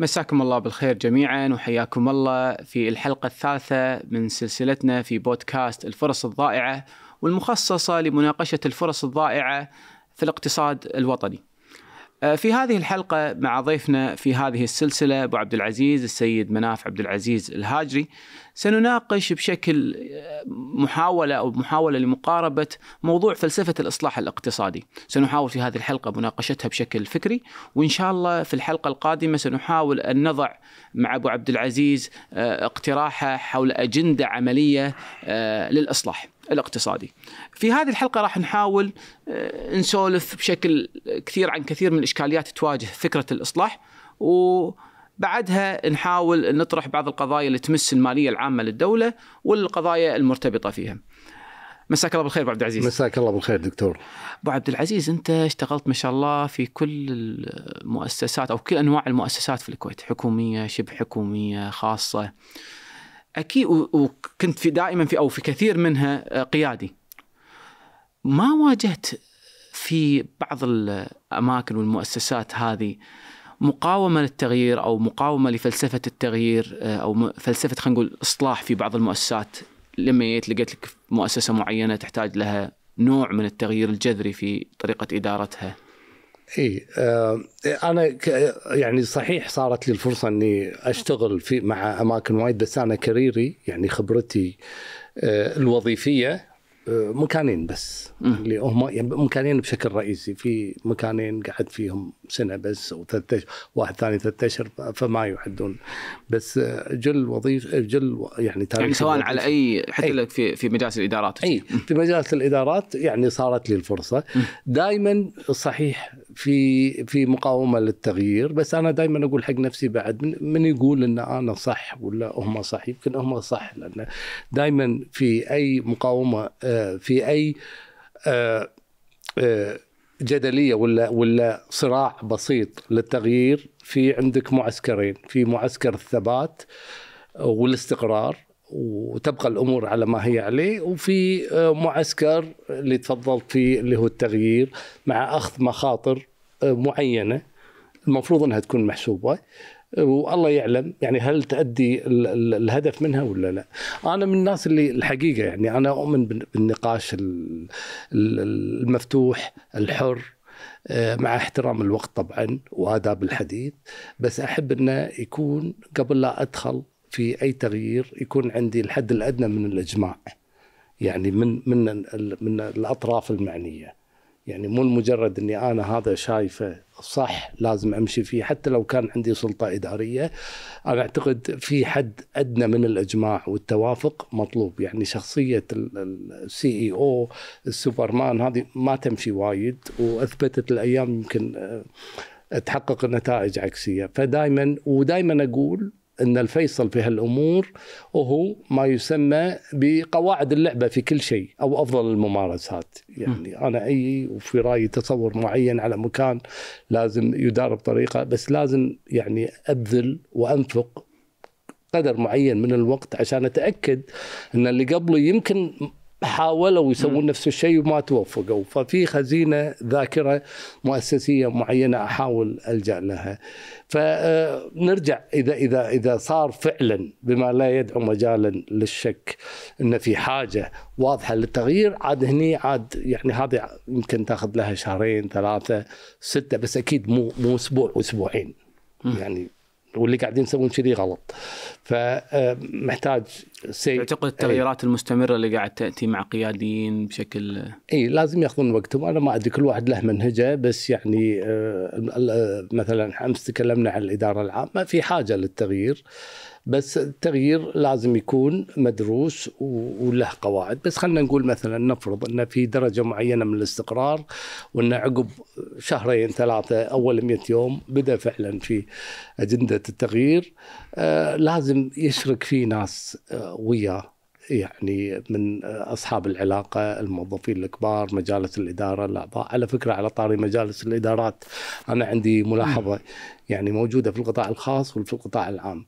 مساكم الله بالخير جميعا وحياكم الله في الحلقة الثالثة من سلسلتنا في بودكاست الفرص الضائعة والمخصصة لمناقشة الفرص الضائعة في الاقتصاد الوطني. آه، في هذه الحلقة مع ضيفنا في هذه السلسلة أبو عبد العزيز السيد مناف عبد العزيز الهاجري سنناقش بشكل آه، محاولة أو محاولة لمقاربة موضوع فلسفة الإصلاح الاقتصادي سنحاول في هذه الحلقة مناقشتها بشكل فكري وإن شاء الله في الحلقة القادمة سنحاول أن نضع مع أبو عبد العزيز آه، اقتراحه حول أجندة عملية للإصلاح الاقتصادي. في هذه الحلقه راح نحاول آه، نسولف بشكل كثير عن كثير من الاشكاليات تواجه فكره الاصلاح و بعدها نحاول نطرح بعض القضايا اللي تمس الماليه العامه للدوله والقضايا المرتبطه فيها. مساك الله بالخير ابو عبد العزيز مساك الله بالخير دكتور ابو عبد العزيز انت اشتغلت ما شاء الله في كل المؤسسات او كل انواع المؤسسات في الكويت حكوميه شبه حكوميه خاصه اكيد وكنت في دائما في او في كثير منها آه، قيادي ما واجهت في بعض الاماكن والمؤسسات هذه مقاومه للتغيير او مقاومه لفلسفه التغيير آه، او فلسفه خلينا نقول اصلاح في بعض المؤسسات لما جيت لقيت لك مؤسسه معينه تحتاج لها نوع من التغيير الجذري في طريقه ادارتها اي آه انا يعني صحيح صارت لي الفرصه اني اشتغل في مع اماكن وايد بس انا كريري يعني خبرتي آه الوظيفيه آه مكانين بس م. اللي هم يعني مكانين بشكل رئيسي في مكانين قعدت فيهم سنه بس او ثلاث اشهر واحد ثاني ثلاث اشهر فما يحدون بس آه، جل وظيفه آه، جل يعني يعني سواء على اي إيه. حتى أي. في في مجالس الادارات اي في مجالس الادارات يعني صارت لي الفرصه دائما صحيح في في مقاومه للتغيير بس انا دائما اقول حق نفسي بعد من, من يقول ان انا صح ولا هم صح يمكن هم صح لان دائما في اي مقاومه آه، في اي جدليه ولا ولا صراع بسيط للتغيير في عندك معسكرين في معسكر الثبات والاستقرار وتبقى الامور على ما هي عليه وفي آه، معسكر اللي تفضلت فيه اللي هو التغيير مع اخذ مخاطر آه، معينه المفروض انها تكون محسوبه والله يعلم يعني هل تأدي الهدف منها ولا لا أنا من الناس اللي الحقيقة يعني أنا أؤمن بالنقاش المفتوح الحر آه، مع احترام الوقت طبعا وآداب الحديث بس أحب أنه يكون قبل لا أدخل في أي تغيير يكون عندي الحد الأدنى من الإجماع يعني من من من الأطراف المعنية يعني مو مجرد اني انا هذا شايفه صح لازم امشي فيه حتى لو كان عندي سلطه اداريه انا اعتقد في حد ادنى من الاجماع والتوافق مطلوب يعني شخصيه السي اي او السوبرمان هذه ما تمشي وايد واثبتت الايام يمكن آه، تحقق نتائج عكسيه فدائما ودائما اقول ان الفيصل في هالامور وهو ما يسمى بقواعد اللعبه في كل شيء او افضل الممارسات يعني م. انا اي وفي رايي تصور معين على مكان لازم يدار بطريقه بس لازم يعني ابذل وانفق قدر معين من الوقت عشان اتاكد ان اللي قبلي يمكن حاولوا يسوون نفس الشيء وما توفقوا ففي خزينة ذاكرة مؤسسية معينة أحاول ألجأ لها فنرجع آه، إذا, إذا, إذا صار فعلا بما لا يدعو مجالا للشك أن في حاجة واضحة للتغيير عاد هني عاد يعني هذه يمكن تاخذ لها شهرين ثلاثة ستة بس أكيد مو مو أسبوع وأسبوعين يعني واللي قاعدين يسوون كذي غلط فمحتاج آه، سي... تعتقد إيه. التغييرات أي... المستمره اللي قاعد تاتي مع قياديين بشكل اي لازم ياخذون وقتهم انا ما ادري كل واحد له منهجه بس يعني آه، مثلا امس تكلمنا عن الاداره العامه في حاجه للتغيير بس التغيير لازم يكون مدروس وله قواعد بس خلينا نقول مثلا نفرض ان في درجه معينه من الاستقرار وان عقب شهرين ثلاثه اول 100 يوم بدا فعلا في اجنده التغيير آه، لازم يشرك فيه ناس آه، وياه يعني من اصحاب العلاقه الموظفين الكبار مجالس الاداره الاعضاء على فكره على طاري مجالس الادارات انا عندي ملاحظه يعني موجوده في القطاع الخاص وفي القطاع العام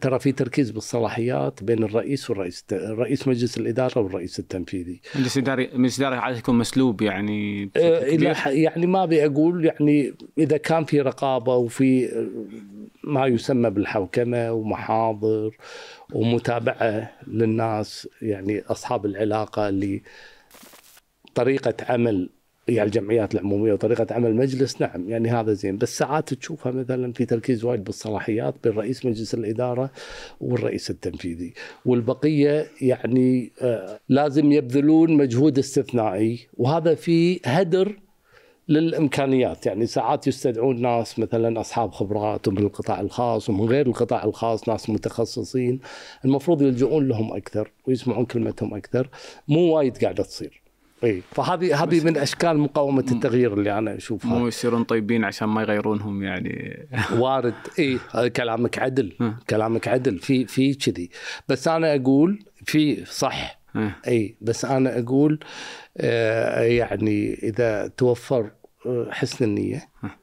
ترى في تركيز بالصلاحيات بين الرئيس والرئيس رئيس مجلس الاداره والرئيس التنفيذي. مجلس الاداره مجلس الاداره عاده يكون مسلوب يعني إيه يعني ما ابي اقول يعني اذا كان في رقابه وفي آه، ما يسمى بالحوكمه ومحاضر ومتابعه للناس يعني اصحاب العلاقه اللي طريقه عمل يعني الجمعيات العموميه وطريقه عمل مجلس نعم يعني هذا زين بس ساعات تشوفها مثلا في تركيز وايد بالصلاحيات بين رئيس مجلس الاداره والرئيس التنفيذي والبقيه يعني آه، لازم يبذلون مجهود استثنائي وهذا في هدر للامكانيات يعني ساعات يستدعون ناس مثلا اصحاب خبرات ومن القطاع الخاص ومن غير القطاع الخاص ناس متخصصين المفروض يلجؤون لهم اكثر ويسمعون كلمتهم اكثر مو وايد قاعده تصير اي فهذه هذه من اشكال مقاومه التغيير اللي انا اشوفها مو يصيرون طيبين عشان ما يغيرونهم يعني وارد اي كلامك عدل كلامك عدل في في كذي بس انا اقول في صح اي بس انا اقول آه يعني اذا توفر آه، حسن النيه آه،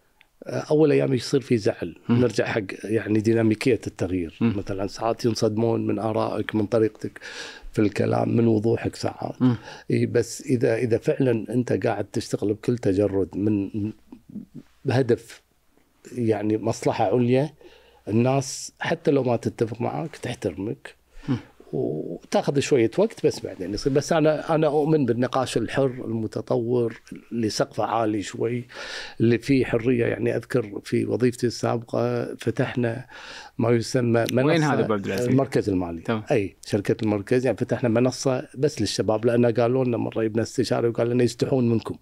اول ايام يصير في زعل نرجع حق يعني ديناميكيه التغيير مثلا ساعات ينصدمون من ارائك من طريقتك في الكلام من وضوحك ساعات بس اذا اذا فعلا انت قاعد تشتغل بكل تجرد من بهدف يعني مصلحه عليا الناس حتى لو ما تتفق معك تحترمك وتاخذ شويه وقت بس بعدين يصير بس انا انا اؤمن بالنقاش الحر المتطور اللي سقفه عالي شوي اللي فيه حريه يعني اذكر في وظيفتي السابقه فتحنا ما يسمى منصة وين هذا العزيز؟ المركز المالي تمام. اي شركه المركز يعني فتحنا منصه بس للشباب لان قالوا لنا مره جبنا استشاري وقال لنا يستحون منكم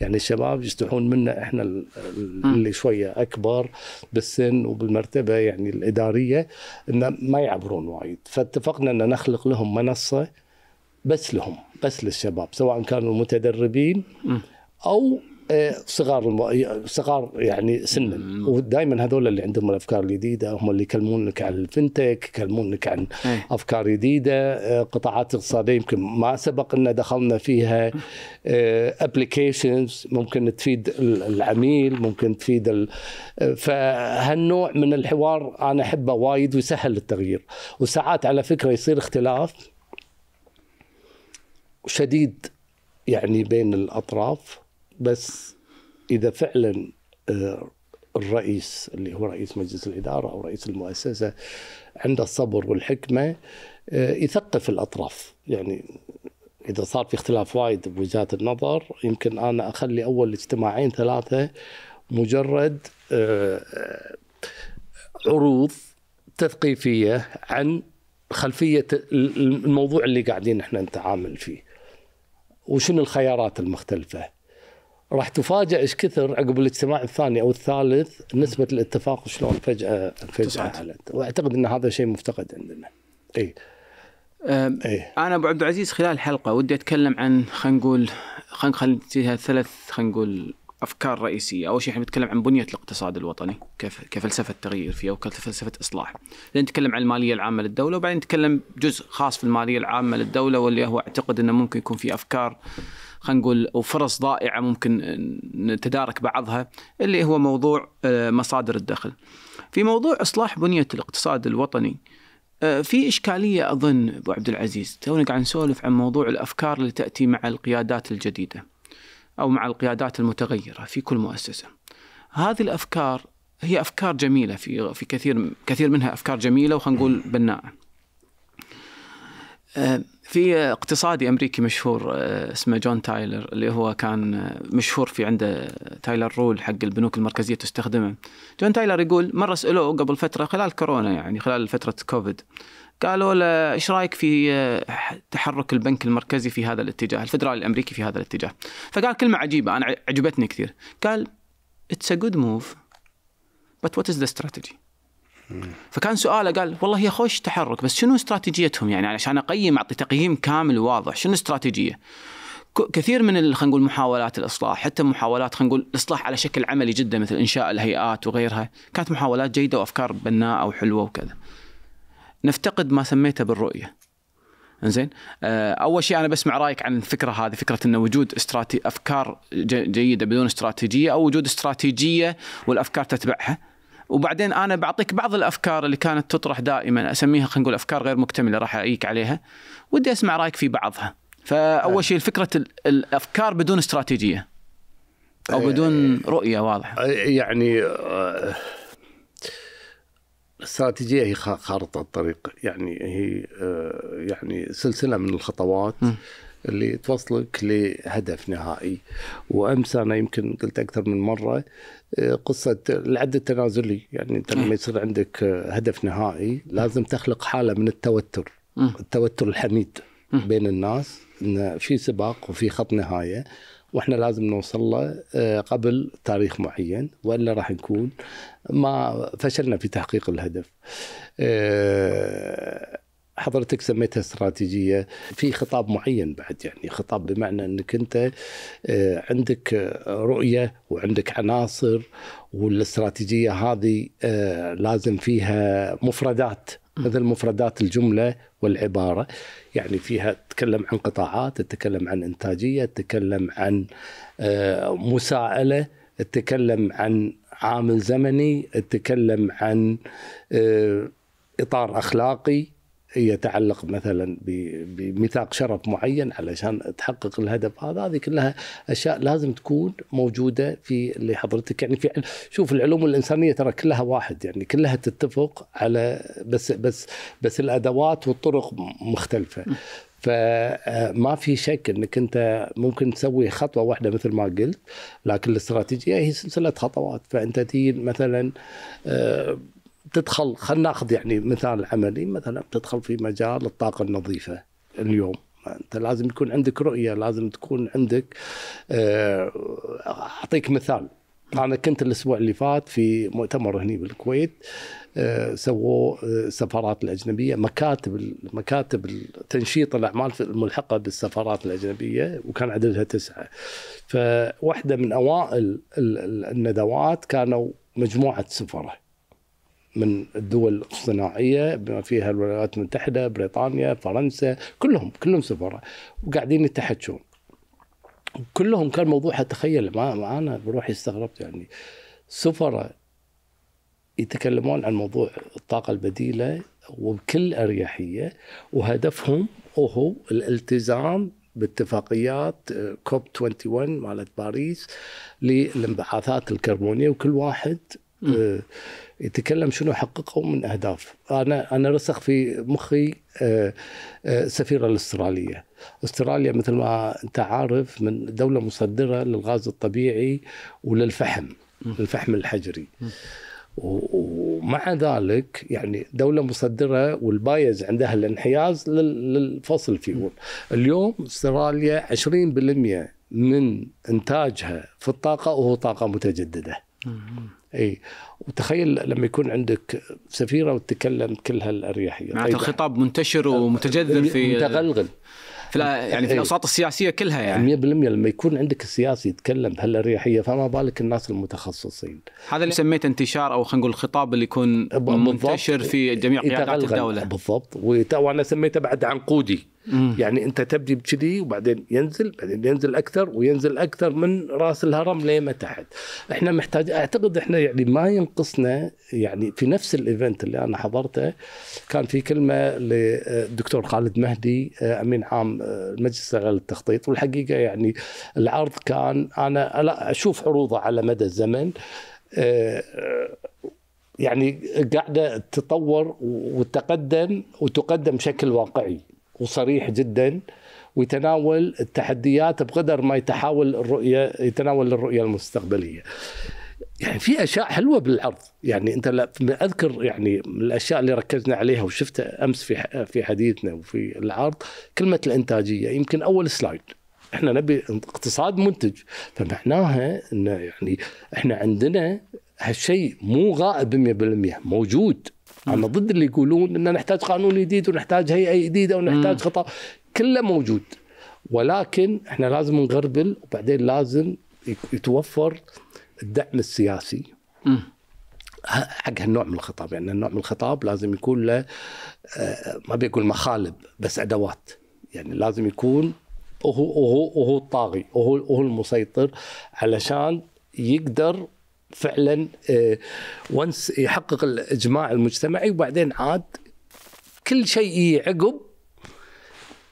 يعني الشباب يستحون منا احنا اللي م. شويه اكبر بالسن وبالمرتبه يعني الاداريه ان ما يعبرون وايد فاتفقنا ان نخلق لهم منصه بس لهم بس للشباب سواء كانوا متدربين م. او صغار صغار يعني سنا ودائما هذول اللي عندهم الافكار الجديده هم اللي يكلمونك عن الفنتك يكلمونك عن أي. افكار جديده آه، قطاعات اقتصاديه يمكن ما سبق ان دخلنا فيها ابلكيشنز آه، ممكن تفيد العميل ممكن تفيد آه، فهالنوع من الحوار انا احبه وايد ويسهل التغيير وساعات على فكره يصير اختلاف شديد يعني بين الاطراف بس اذا فعلا آه، الرئيس اللي هو رئيس مجلس الاداره او رئيس المؤسسه عنده الصبر والحكمه آه، يثقف الاطراف يعني اذا صار في اختلاف وايد بوجهات النظر يمكن انا اخلي اول اجتماعين ثلاثه مجرد آه، عروض تثقيفيه عن خلفيه الموضوع اللي قاعدين احنا نتعامل فيه وشنو الخيارات المختلفه راح تفاجئ ايش كثر عقب الاجتماع الثاني او الثالث نسبه الاتفاق شلون فجاه فجاه علت واعتقد ان هذا شيء مفتقد عندنا. اي إيه؟ انا ابو عبد العزيز خلال الحلقه ودي اتكلم عن خلينا نقول خلينا نخليها ثلاث خلينا نقول افكار رئيسيه، اول شيء احنا بنتكلم عن بنيه الاقتصاد الوطني كيف كفلسفه تغيير فيها وكفلسفه اصلاح. بعدين نتكلم عن الماليه العامه للدوله وبعدين نتكلم جزء خاص في الماليه العامه للدوله واللي هو اعتقد انه ممكن يكون في افكار خلينا نقول وفرص ضائعه ممكن نتدارك بعضها اللي هو موضوع آه، مصادر الدخل. في موضوع اصلاح بنيه الاقتصاد الوطني آه، في اشكاليه اظن ابو عبد العزيز تونا قاعد نسولف عن موضوع الافكار اللي تاتي مع القيادات الجديده او مع القيادات المتغيره في كل مؤسسه. هذه الافكار هي افكار جميله في في كثير كثير منها افكار جميله وخلينا نقول بناءه. آه، في اقتصادي امريكي مشهور آه، اسمه جون تايلر اللي هو كان آه، مشهور في عنده تايلر رول حق البنوك المركزيه تستخدمه. جون تايلر يقول مره سالوه قبل فتره خلال كورونا يعني خلال فتره كوفيد قالوا له ايش رايك في آه، تحرك البنك المركزي في هذا الاتجاه، الفدرالي الامريكي في هذا الاتجاه. فقال كلمه عجيبه انا عجبتني كثير. قال اتس ا جود موف بت وات از ذا استراتيجي؟ فكان سؤاله قال والله هي خوش تحرك بس شنو استراتيجيتهم يعني عشان اقيم اعطي تقييم كامل واضح شنو الاستراتيجيه؟ كثير من خلينا نقول محاولات الاصلاح حتى محاولات خلينا نقول الاصلاح على شكل عملي جدا مثل انشاء الهيئات وغيرها كانت محاولات جيده وافكار بناءه وحلوه وكذا. نفتقد ما سميته بالرؤيه. زين آه، اول شيء انا بسمع رايك عن الفكره هذه فكره انه وجود استراتي افكار جيده بدون استراتيجيه او وجود استراتيجيه والافكار تتبعها. وبعدين انا بعطيك بعض الافكار اللي كانت تطرح دائما اسميها خلينا نقول افكار غير مكتمله راح اعيك عليها ودي اسمع رايك في بعضها فاول آه. شيء فكره الافكار بدون استراتيجيه او آه. بدون رؤيه واضحه آه، يعني الاستراتيجيه هي خارطه الطريق يعني هي يعني سلسله من الخطوات م. اللي توصلك لهدف نهائي وامس انا يمكن قلت اكثر من مره آه، قصه العد التنازلي يعني انت لما يصير عندك آه، هدف نهائي لازم تخلق حاله من التوتر التوتر الحميد بين الناس ان في سباق وفي خط نهايه واحنا لازم نوصل له آه، قبل تاريخ معين والا راح نكون ما فشلنا في تحقيق الهدف. حضرتك سميتها استراتيجيه في خطاب معين بعد يعني خطاب بمعنى انك انت آه، عندك آه، رؤيه وعندك عناصر والاستراتيجيه هذه آه، لازم فيها مفردات مثل مفردات الجمله والعباره يعني فيها تتكلم عن قطاعات تتكلم عن انتاجيه تتكلم عن مساءله تتكلم عن عامل زمني تتكلم عن اطار اخلاقي يتعلق مثلا بميثاق شرف معين علشان تحقق الهدف هذا هذه كلها اشياء لازم تكون موجوده في اللي حضرتك يعني في شوف العلوم الانسانيه ترى كلها واحد يعني كلها تتفق على بس بس بس الادوات والطرق مختلفه فما في شك انك انت ممكن تسوي خطوه واحده مثل ما قلت لكن الاستراتيجيه هي سلسله خطوات فانت تجي مثلا آه تدخل خلينا ناخذ يعني مثال عملي مثلا بتدخل في مجال الطاقه النظيفه اليوم انت لازم يكون عندك رؤيه لازم تكون عندك آه، اعطيك مثال انا كنت الاسبوع اللي فات في مؤتمر هنا بالكويت آه، سووا السفارات آه، الاجنبيه مكاتب مكاتب تنشيط الاعمال الملحقه بالسفارات الاجنبيه وكان عددها تسعه فواحده من اوائل الندوات كانوا مجموعه سفره من الدول الصناعيه بما فيها الولايات المتحده، بريطانيا، فرنسا، كلهم كلهم سفراء وقاعدين يتحشون. كلهم كان موضوعها تخيل ما انا بروحي استغربت يعني سفراء يتكلمون عن موضوع الطاقه البديله وبكل اريحيه وهدفهم هو الالتزام باتفاقيات كوب 21 مالت باريس للانبعاثات الكربونيه وكل واحد م. يتكلم شنو حققوا من اهداف انا انا رسخ في مخي السفيره آه، آه، الاستراليه استراليا مثل ما انت عارف من دوله مصدره للغاز الطبيعي وللفحم الفحم الحجري ومع ذلك يعني دوله مصدره والبايز عندها الانحياز للفصل فيول اليوم استراليا 20% من انتاجها في الطاقه وهو طاقه متجدده اي وتخيل لما يكون عندك سفيره وتتكلم كل هالاريحيه معناته طيب الخطاب منتشر ومتجذر في متغلغل في يعني في إيه. الاوساط السياسيه كلها يعني 100% لما يكون عندك السياسي يتكلم بهالاريحيه فما بالك الناس المتخصصين هذا اللي سميته انتشار او خلينا نقول الخطاب اللي يكون منتشر في جميع قيادات الدوله بالضبط وانا سميته بعد عنقودي مم. يعني انت تبدي بكذي وبعدين ينزل بعدين ينزل اكثر وينزل اكثر من راس الهرم لما تحت احنا محتاج اعتقد احنا يعني ما ينقصنا يعني في نفس الايفنت اللي انا حضرته كان في كلمه للدكتور خالد مهدي آه، امين عام المجلس آه، الاغلى للتخطيط والحقيقه يعني العرض كان انا لا اشوف عروضه على مدى الزمن آه، يعني قاعده تتطور وتقدم وتقدم بشكل واقعي وصريح جدا ويتناول التحديات بقدر ما يتحاول الرؤيه يتناول الرؤيه المستقبليه. يعني في اشياء حلوه بالعرض يعني انت اذكر يعني من الاشياء اللي ركزنا عليها وشفتها امس في في حديثنا وفي العرض كلمه الانتاجيه يمكن اول سلايد احنا نبي اقتصاد منتج فمعناها ان يعني احنا عندنا هالشيء مو غائب 100% موجود انا ضد اللي يقولون ان نحتاج قانون جديد ونحتاج هيئه جديده ونحتاج خطاب كله موجود ولكن احنا لازم نغربل وبعدين لازم يتوفر الدعم السياسي حق هالنوع من الخطاب يعني النوع من الخطاب لازم يكون له آه، ما بيقول مخالب بس ادوات يعني لازم يكون وهو وهو وهو الطاغي وهو وهو المسيطر علشان يقدر فعلا ونس آه، يحقق الاجماع المجتمعي وبعدين عاد كل شيء عقب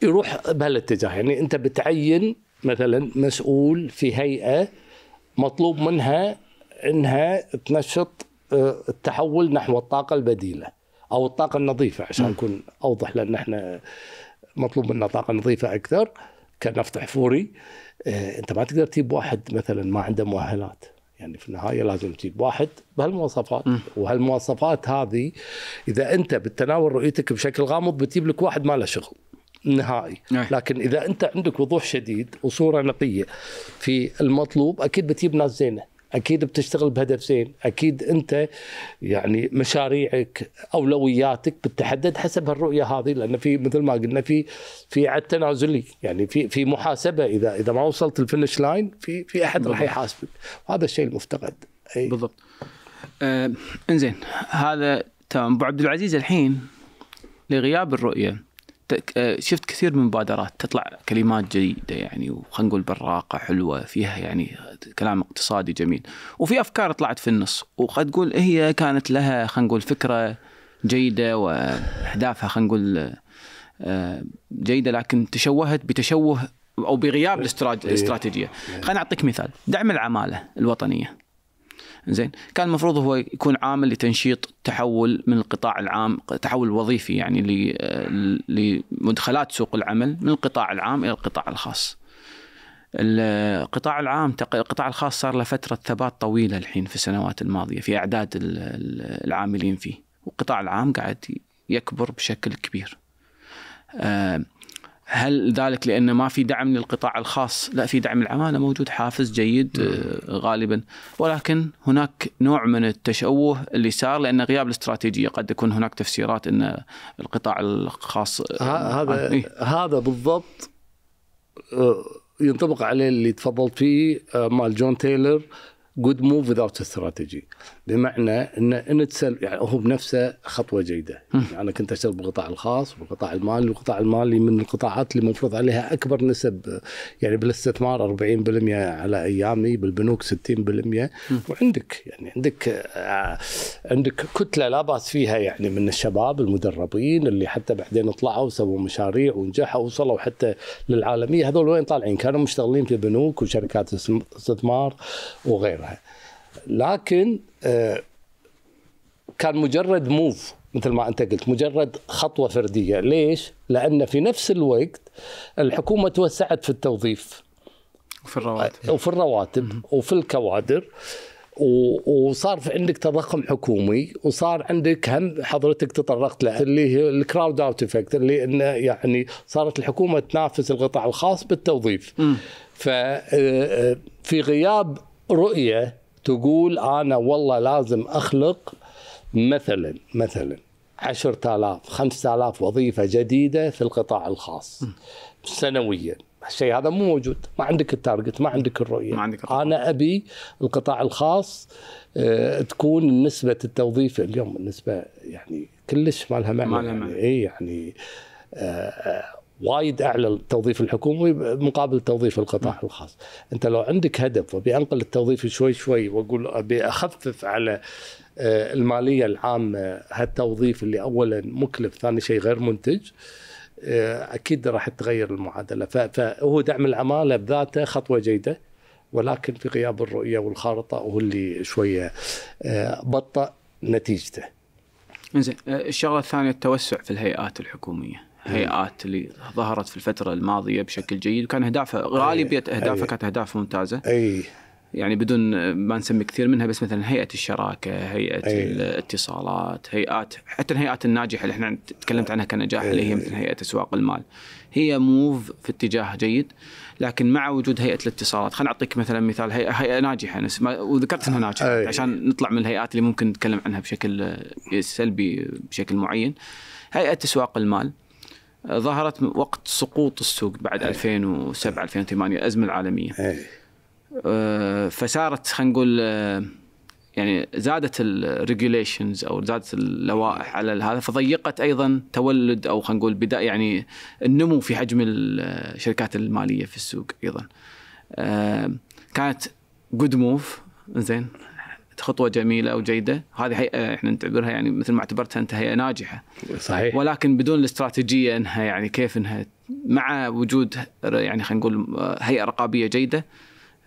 يروح بهالاتجاه يعني انت بتعين مثلا مسؤول في هيئه مطلوب منها انها تنشط آه، التحول نحو الطاقه البديله او الطاقه النظيفه عشان نكون اوضح لان احنا مطلوب منا طاقه نظيفه اكثر كنفط حفوري آه، انت ما تقدر تجيب واحد مثلا ما عنده مؤهلات يعني في النهايه لازم تجيب واحد بهالمواصفات م. وهالمواصفات هذه اذا انت بتناول رؤيتك بشكل غامض بتجيب لك واحد ما له شغل نهائي أي. نعم. لكن اذا انت عندك وضوح شديد وصوره نقيه في المطلوب اكيد بتجيب ناس زينه اكيد بتشتغل بهدف زين اكيد انت يعني مشاريعك اولوياتك بتتحدد حسب الرؤيه هذه لان في مثل ما قلنا في في عد تنازلي يعني في في محاسبه اذا اذا ما وصلت الفينش لاين في في احد راح يحاسبك وهذا الشيء المفتقد أي. بالضبط آه انزين هذا تمام ابو عبد العزيز الحين لغياب الرؤيه آه، شفت كثير من المبادرات تطلع كلمات جيده يعني وخلينا نقول براقه حلوه فيها يعني كلام اقتصادي جميل وفي افكار طلعت في النص وقد تقول هي كانت لها خلينا نقول فكره جيده واهدافها خلينا نقول آه، جيده لكن تشوهت بتشوه او بغياب إيه، إيه. الاستراتيجيه إيه. خلينا اعطيك مثال دعم العماله الوطنيه زين كان المفروض هو يكون عامل لتنشيط التحول من القطاع العام التحول الوظيفي يعني لمدخلات سوق العمل من القطاع العام الى القطاع الخاص القطاع العام القطاع الخاص صار له فتره ثبات طويله الحين في السنوات الماضيه في اعداد العاملين فيه والقطاع العام قاعد يكبر بشكل كبير آه، هل ذلك لأن ما في دعم للقطاع الخاص لا في دعم العمالة موجود حافز جيد آه، غالبا ولكن هناك نوع من التشوه اللي صار لأن غياب الاستراتيجية قد يكون هناك تفسيرات أن القطاع الخاص آه، هذا آه، إيه؟ هذا بالضبط ينطبق عليه اللي تفضلت فيه مال جون تايلر جود موف without استراتيجي بمعنى ان ان تسل يعني هو بنفسه خطوه جيده يعني انا كنت اشتغل بالقطاع الخاص والقطاع المالي والقطاع المالي من القطاعات اللي مفروض عليها اكبر نسب يعني بالاستثمار 40% على ايامي بالبنوك 60% وعندك يعني عندك آه، عندك كتله لا باس فيها يعني من الشباب المدربين اللي حتى بعدين طلعوا وسووا مشاريع ونجحوا وصلوا حتى للعالميه هذول وين طالعين كانوا مشتغلين في بنوك وشركات استثمار وغيرها ولا لكن آه، كان مجرد موف مثل ما انت قلت مجرد خطوه فرديه ليش لان في نفس الوقت الحكومه توسعت في التوظيف وفي الرواتب وفي الرواتب وفي الكوادر وصار في عندك تضخم حكومي وصار عندك هم حضرتك تطرقت له اللي هي الكراود اوت افكت اللي انه يعني صارت الحكومه تنافس القطاع الخاص بالتوظيف ف ففي آه، آه، غياب رؤية تقول أنا والله لازم أخلق مثلا مثلا 10000 5000 وظيفة جديدة في القطاع الخاص سنويا الشيء هذا مو موجود ما عندك التارجت ما عندك الرؤية ما عندك الرؤية. أنا أبي القطاع الخاص آه، تكون نسبة التوظيف اليوم النسبة يعني كلش ما لها معنى, ما لها معنى. يعني, إيه يعني وايد اعلى التوظيف الحكومي مقابل توظيف القطاع نعم. الخاص انت لو عندك هدف وابي انقل التوظيف شوي شوي واقول ابي اخفف على آه، الماليه العامه هالتوظيف اللي اولا مكلف ثاني شيء غير منتج آه، اكيد راح تغير المعادله فهو دعم العماله بذاته خطوه جيده ولكن في غياب الرؤيه والخارطه هو اللي شويه آه، بطأ نتيجته. زين الشغله الثانيه التوسع في الهيئات الحكوميه. هيئات اللي ظهرت في الفتره الماضيه بشكل جيد وكان اهدافها غالبيه اهدافها كانت اهداف ممتازه اي يعني بدون ما نسمي كثير منها بس مثلا هيئه الشراكه، هيئه أي. الاتصالات، هيئات حتى الهيئات الناجحه اللي احنا تكلمت عنها كنجاح اللي هي مثل هيئه اسواق المال. هي موف في اتجاه جيد لكن مع وجود هيئه الاتصالات، خليني اعطيك مثلا مثال هيئه, هيئة ناجحه وذكرت انها ناجحه أي. عشان نطلع من الهيئات اللي ممكن نتكلم عنها بشكل سلبي بشكل معين. هيئه اسواق المال ظهرت وقت سقوط السوق بعد أي. 2007 2008 الازمه العالميه أي. آه، فصارت خلينا نقول آه، يعني زادت الريجوليشنز او زادت اللوائح على هذا فضيقت ايضا تولد او خلينا نقول بدا يعني النمو في حجم آه، الشركات الماليه في السوق ايضا كانت جود موف زين خطوه جميله وجيده هذه هيئه آه، احنا نعتبرها يعني مثل ما اعتبرتها انت هيئه ناجحه صحيح ولكن بدون الاستراتيجيه انها يعني كيف انها مع وجود يعني خلينا نقول آه، هيئه رقابيه جيده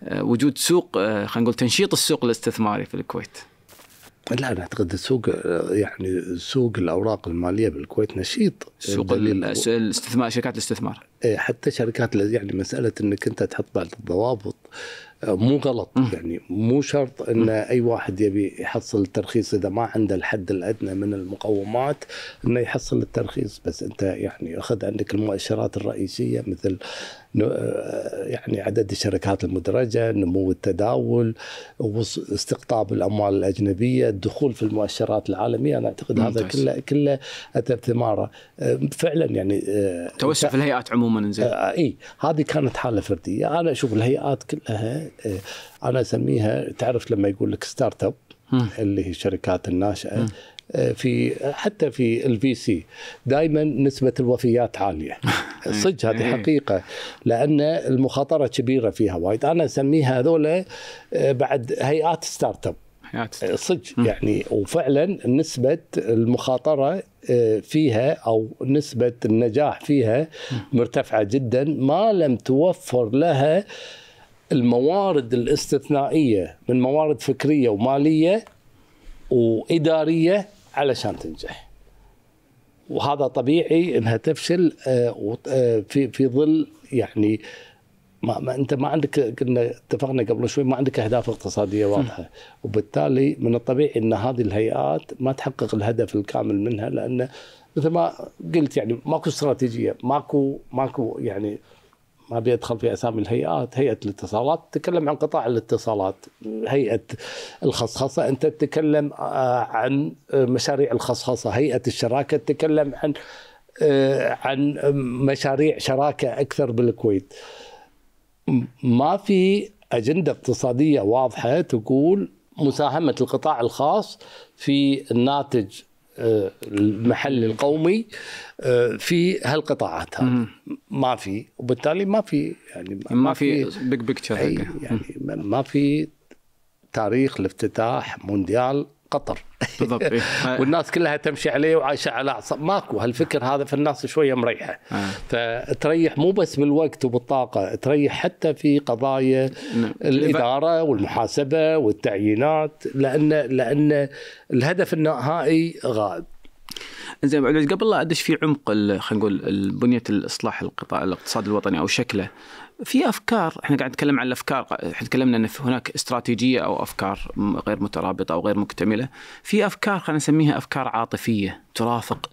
آه، وجود سوق خلينا نقول تنشيط السوق الاستثماري في الكويت لا انا اعتقد السوق يعني سوق الاوراق الماليه بالكويت نشيط سوق الاستثمار شركات الاستثمار إيه، حتى شركات يعني مساله انك انت تحط بعض الضوابط آه، مو غلط يعني مو شرط ان اي واحد يبي يحصل ترخيص اذا ما عنده الحد الادنى من المقومات انه يحصل الترخيص بس انت يعني اخذ عندك المؤشرات الرئيسيه مثل آه، يعني عدد الشركات المدرجة نمو التداول استقطاب الأموال الأجنبية الدخول في المؤشرات العالمية أنا أعتقد ممتاز. هذا كله كله أتى بثماره آه، فعلا يعني آه، توسع في الهيئات عموما زين إي هذه كانت حالة فردية أنا أشوف الهيئات كلها أنا أسميها تعرف لما يقول لك ستارت اب اللي هي الشركات الناشئه آه، في حتى في الفي سي دائما نسبه الوفيات عاليه صدق هذه إيه. حقيقه لان المخاطره كبيره فيها وايد انا اسميها هذول آه، بعد هيئات ستارت اب آه، صدق يعني وفعلا نسبة المخاطرة فيها أو نسبة النجاح فيها مرتفعة جدا ما لم توفر لها الموارد الاستثنائية من موارد فكرية ومالية وإدارية علشان تنجح وهذا طبيعي انها تفشل آه، آه، في في ظل يعني ما, ما انت ما عندك قلنا اتفقنا قبل شوي ما عندك اهداف اقتصاديه واضحه وبالتالي من الطبيعي ان هذه الهيئات ما تحقق الهدف الكامل منها لان مثل ما قلت يعني ماكو استراتيجيه ماكو ماكو يعني ما ادخل في اسامي الهيئات، هيئه الاتصالات تتكلم عن قطاع الاتصالات، هيئه الخصخصه انت تتكلم آه، عن مشاريع الخصخصه، هيئه الشراكه تتكلم عن آه، عن مشاريع شراكه اكثر بالكويت. ما في اجنده اقتصاديه واضحه تقول مساهمه القطاع الخاص في الناتج المحل القومي آه، في هالقطاعات هذه ما في وبالتالي ما في يعني ما, ما في بيج بيكتشر يعني ما في تاريخ لافتتاح مونديال قطر بالضبط إيه. والناس كلها تمشي عليه وعايشه على اعصاب ماكو هالفكر هذا في الناس شويه مريحه فتريح آه. مو بس بالوقت وبالطاقه تريح حتى في قضايا نعم. الاداره والمحاسبه والتعيينات لان لان الهدف النهائي غائب زين قبل لا ادش في عمق خلينا نقول بنيه الاصلاح القطاع الاقتصاد الوطني او شكله في افكار احنا قاعد نتكلم عن الافكار احنا تكلمنا ان هناك استراتيجيه او افكار غير مترابطه او غير مكتمله في افكار خلينا نسميها افكار عاطفيه ترافق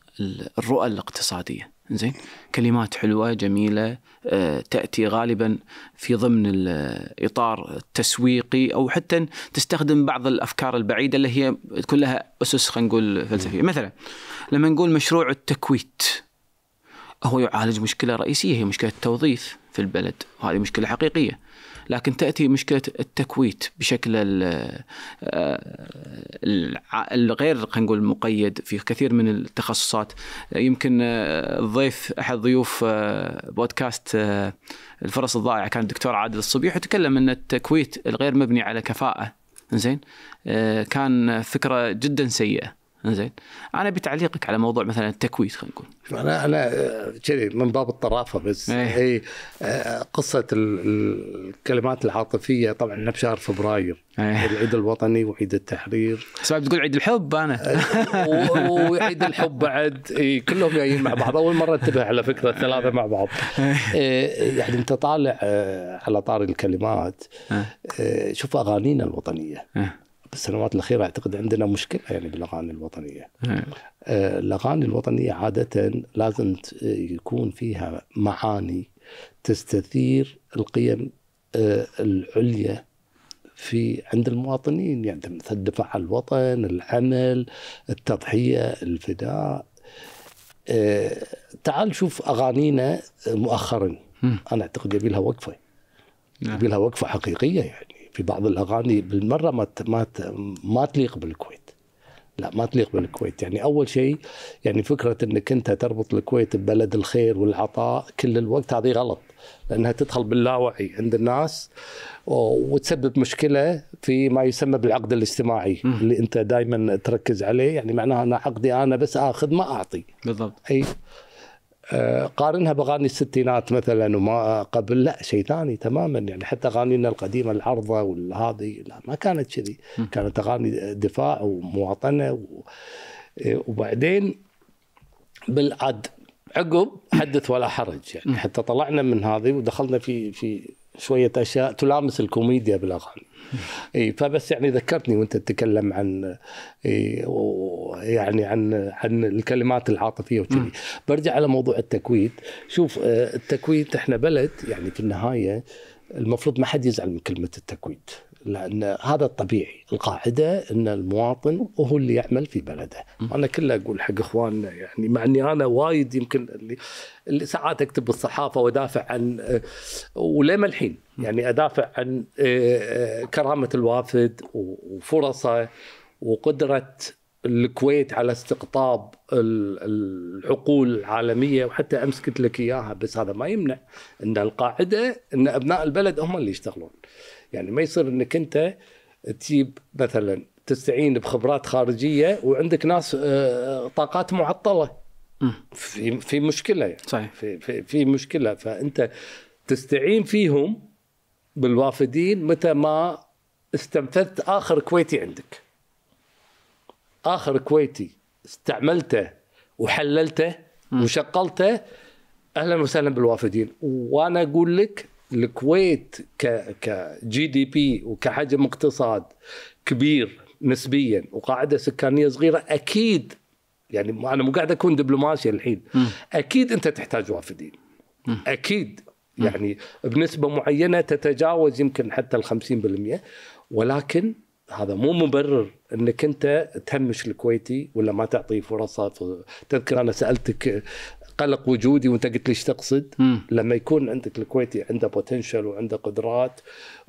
الرؤى الاقتصاديه زين كلمات حلوه جميله آه، تاتي غالبا في ضمن الاطار التسويقي او حتى تستخدم بعض الافكار البعيده اللي هي تكون لها اسس خلينا نقول فلسفيه مثلا لما نقول مشروع التكويت هو يعالج مشكلة رئيسية هي مشكلة التوظيف في البلد وهذه مشكلة حقيقية لكن تأتي مشكلة التكويت بشكل الغير آه، خلينا نقول مقيد في كثير من التخصصات يمكن الضيف آه، أحد ضيوف آه، بودكاست الفرص الضائعة كان الدكتور عادل الصبيح وتكلم أن التكويت الغير مبني على كفاءة زين كان فكرة جدا سيئة زين انا بتعليقك على موضوع مثلا التكويت خلينا نقول انا انا آه، كذي من باب الطرافه بس ايه. هي آه، قصه الكلمات العاطفيه طبعا احنا بشهر فبراير ايه. العيد الوطني وعيد التحرير سبب تقول عيد الحب انا آه، وعيد الحب بعد كلهم جايين مع بعض اول مره انتبه على فكره الثلاثه مع بعض ايه, إيه، يعني انت طالع على طاري الكلمات إيه. شوف اغانينا الوطنيه إيه. السنوات الأخيرة أعتقد عندنا مشكلة يعني بالأغاني الوطنية نعم. آه، الأغاني الوطنية عادة لازم يكون فيها معاني تستثير القيم آه، العليا في عند المواطنين يعني مثل الدفاع عن الوطن العمل التضحية الفداء آه تعال شوف أغانينا مؤخرا أنا أعتقد يبي لها وقفة نعم. يبي لها وقفة حقيقية يعني في بعض الاغاني بالمره ما ما ما تليق بالكويت لا ما تليق بالكويت يعني اول شيء يعني فكره انك انت تربط الكويت ببلد الخير والعطاء كل الوقت هذه غلط لانها تدخل باللاوعي عند الناس وتسبب مشكله في ما يسمى بالعقد الاجتماعي م. اللي انت دائما تركز عليه يعني معناها انا عقدي انا بس اخذ ما اعطي بالضبط اي قارنها باغاني الستينات مثلا وما قبل لا شيء ثاني تماما يعني حتى اغانينا القديمه العرضه والهذه لا ما كانت كذي كانت اغاني دفاع ومواطنه و... وبعدين بالعد عقب حدث ولا حرج يعني حتى طلعنا من هذه ودخلنا في في شويه اشياء تلامس الكوميديا بالاغاني اي فبس يعني ذكرتني وانت تتكلم عن إيه، يعني عن عن الكلمات العاطفيه وكذي برجع على موضوع التكويت شوف آه، التكويت احنا بلد يعني في النهايه المفروض ما حد يزعل من كلمه التكويت لان هذا الطبيعي القاعده ان المواطن هو اللي يعمل في بلده انا كله اقول حق اخواننا يعني مع اني انا وايد يمكن اللي, اللي ساعات اكتب بالصحافه وادافع عن ولما الحين يعني ادافع عن كرامه الوافد وفرصه وقدره الكويت على استقطاب العقول العالميه وحتى امس قلت لك اياها بس هذا ما يمنع ان القاعده ان ابناء البلد هم اللي يشتغلون يعني ما يصير انك انت تجيب مثلا تستعين بخبرات خارجيه وعندك ناس آه، طاقات معطله في في مشكله يعني صحيح في في, في مشكله فانت تستعين فيهم بالوافدين متى ما استنفذت اخر كويتي عندك اخر كويتي استعملته وحللته وشقلته اهلا وسهلا بالوافدين وانا اقول لك الكويت ك كجي دي بي وكحجم اقتصاد كبير نسبيا وقاعده سكانيه صغيره اكيد يعني انا مو قاعد اكون دبلوماسي الحين م. اكيد انت تحتاج وافدين م. اكيد م. يعني بنسبه معينه تتجاوز يمكن حتى ال 50% ولكن هذا مو مبرر انك انت تهمش الكويتي ولا ما تعطيه فرصه تذكر انا سالتك قلق وجودي وانت قلت لي ايش تقصد؟ مم. لما يكون عندك الكويتي عنده بوتنشل وعنده قدرات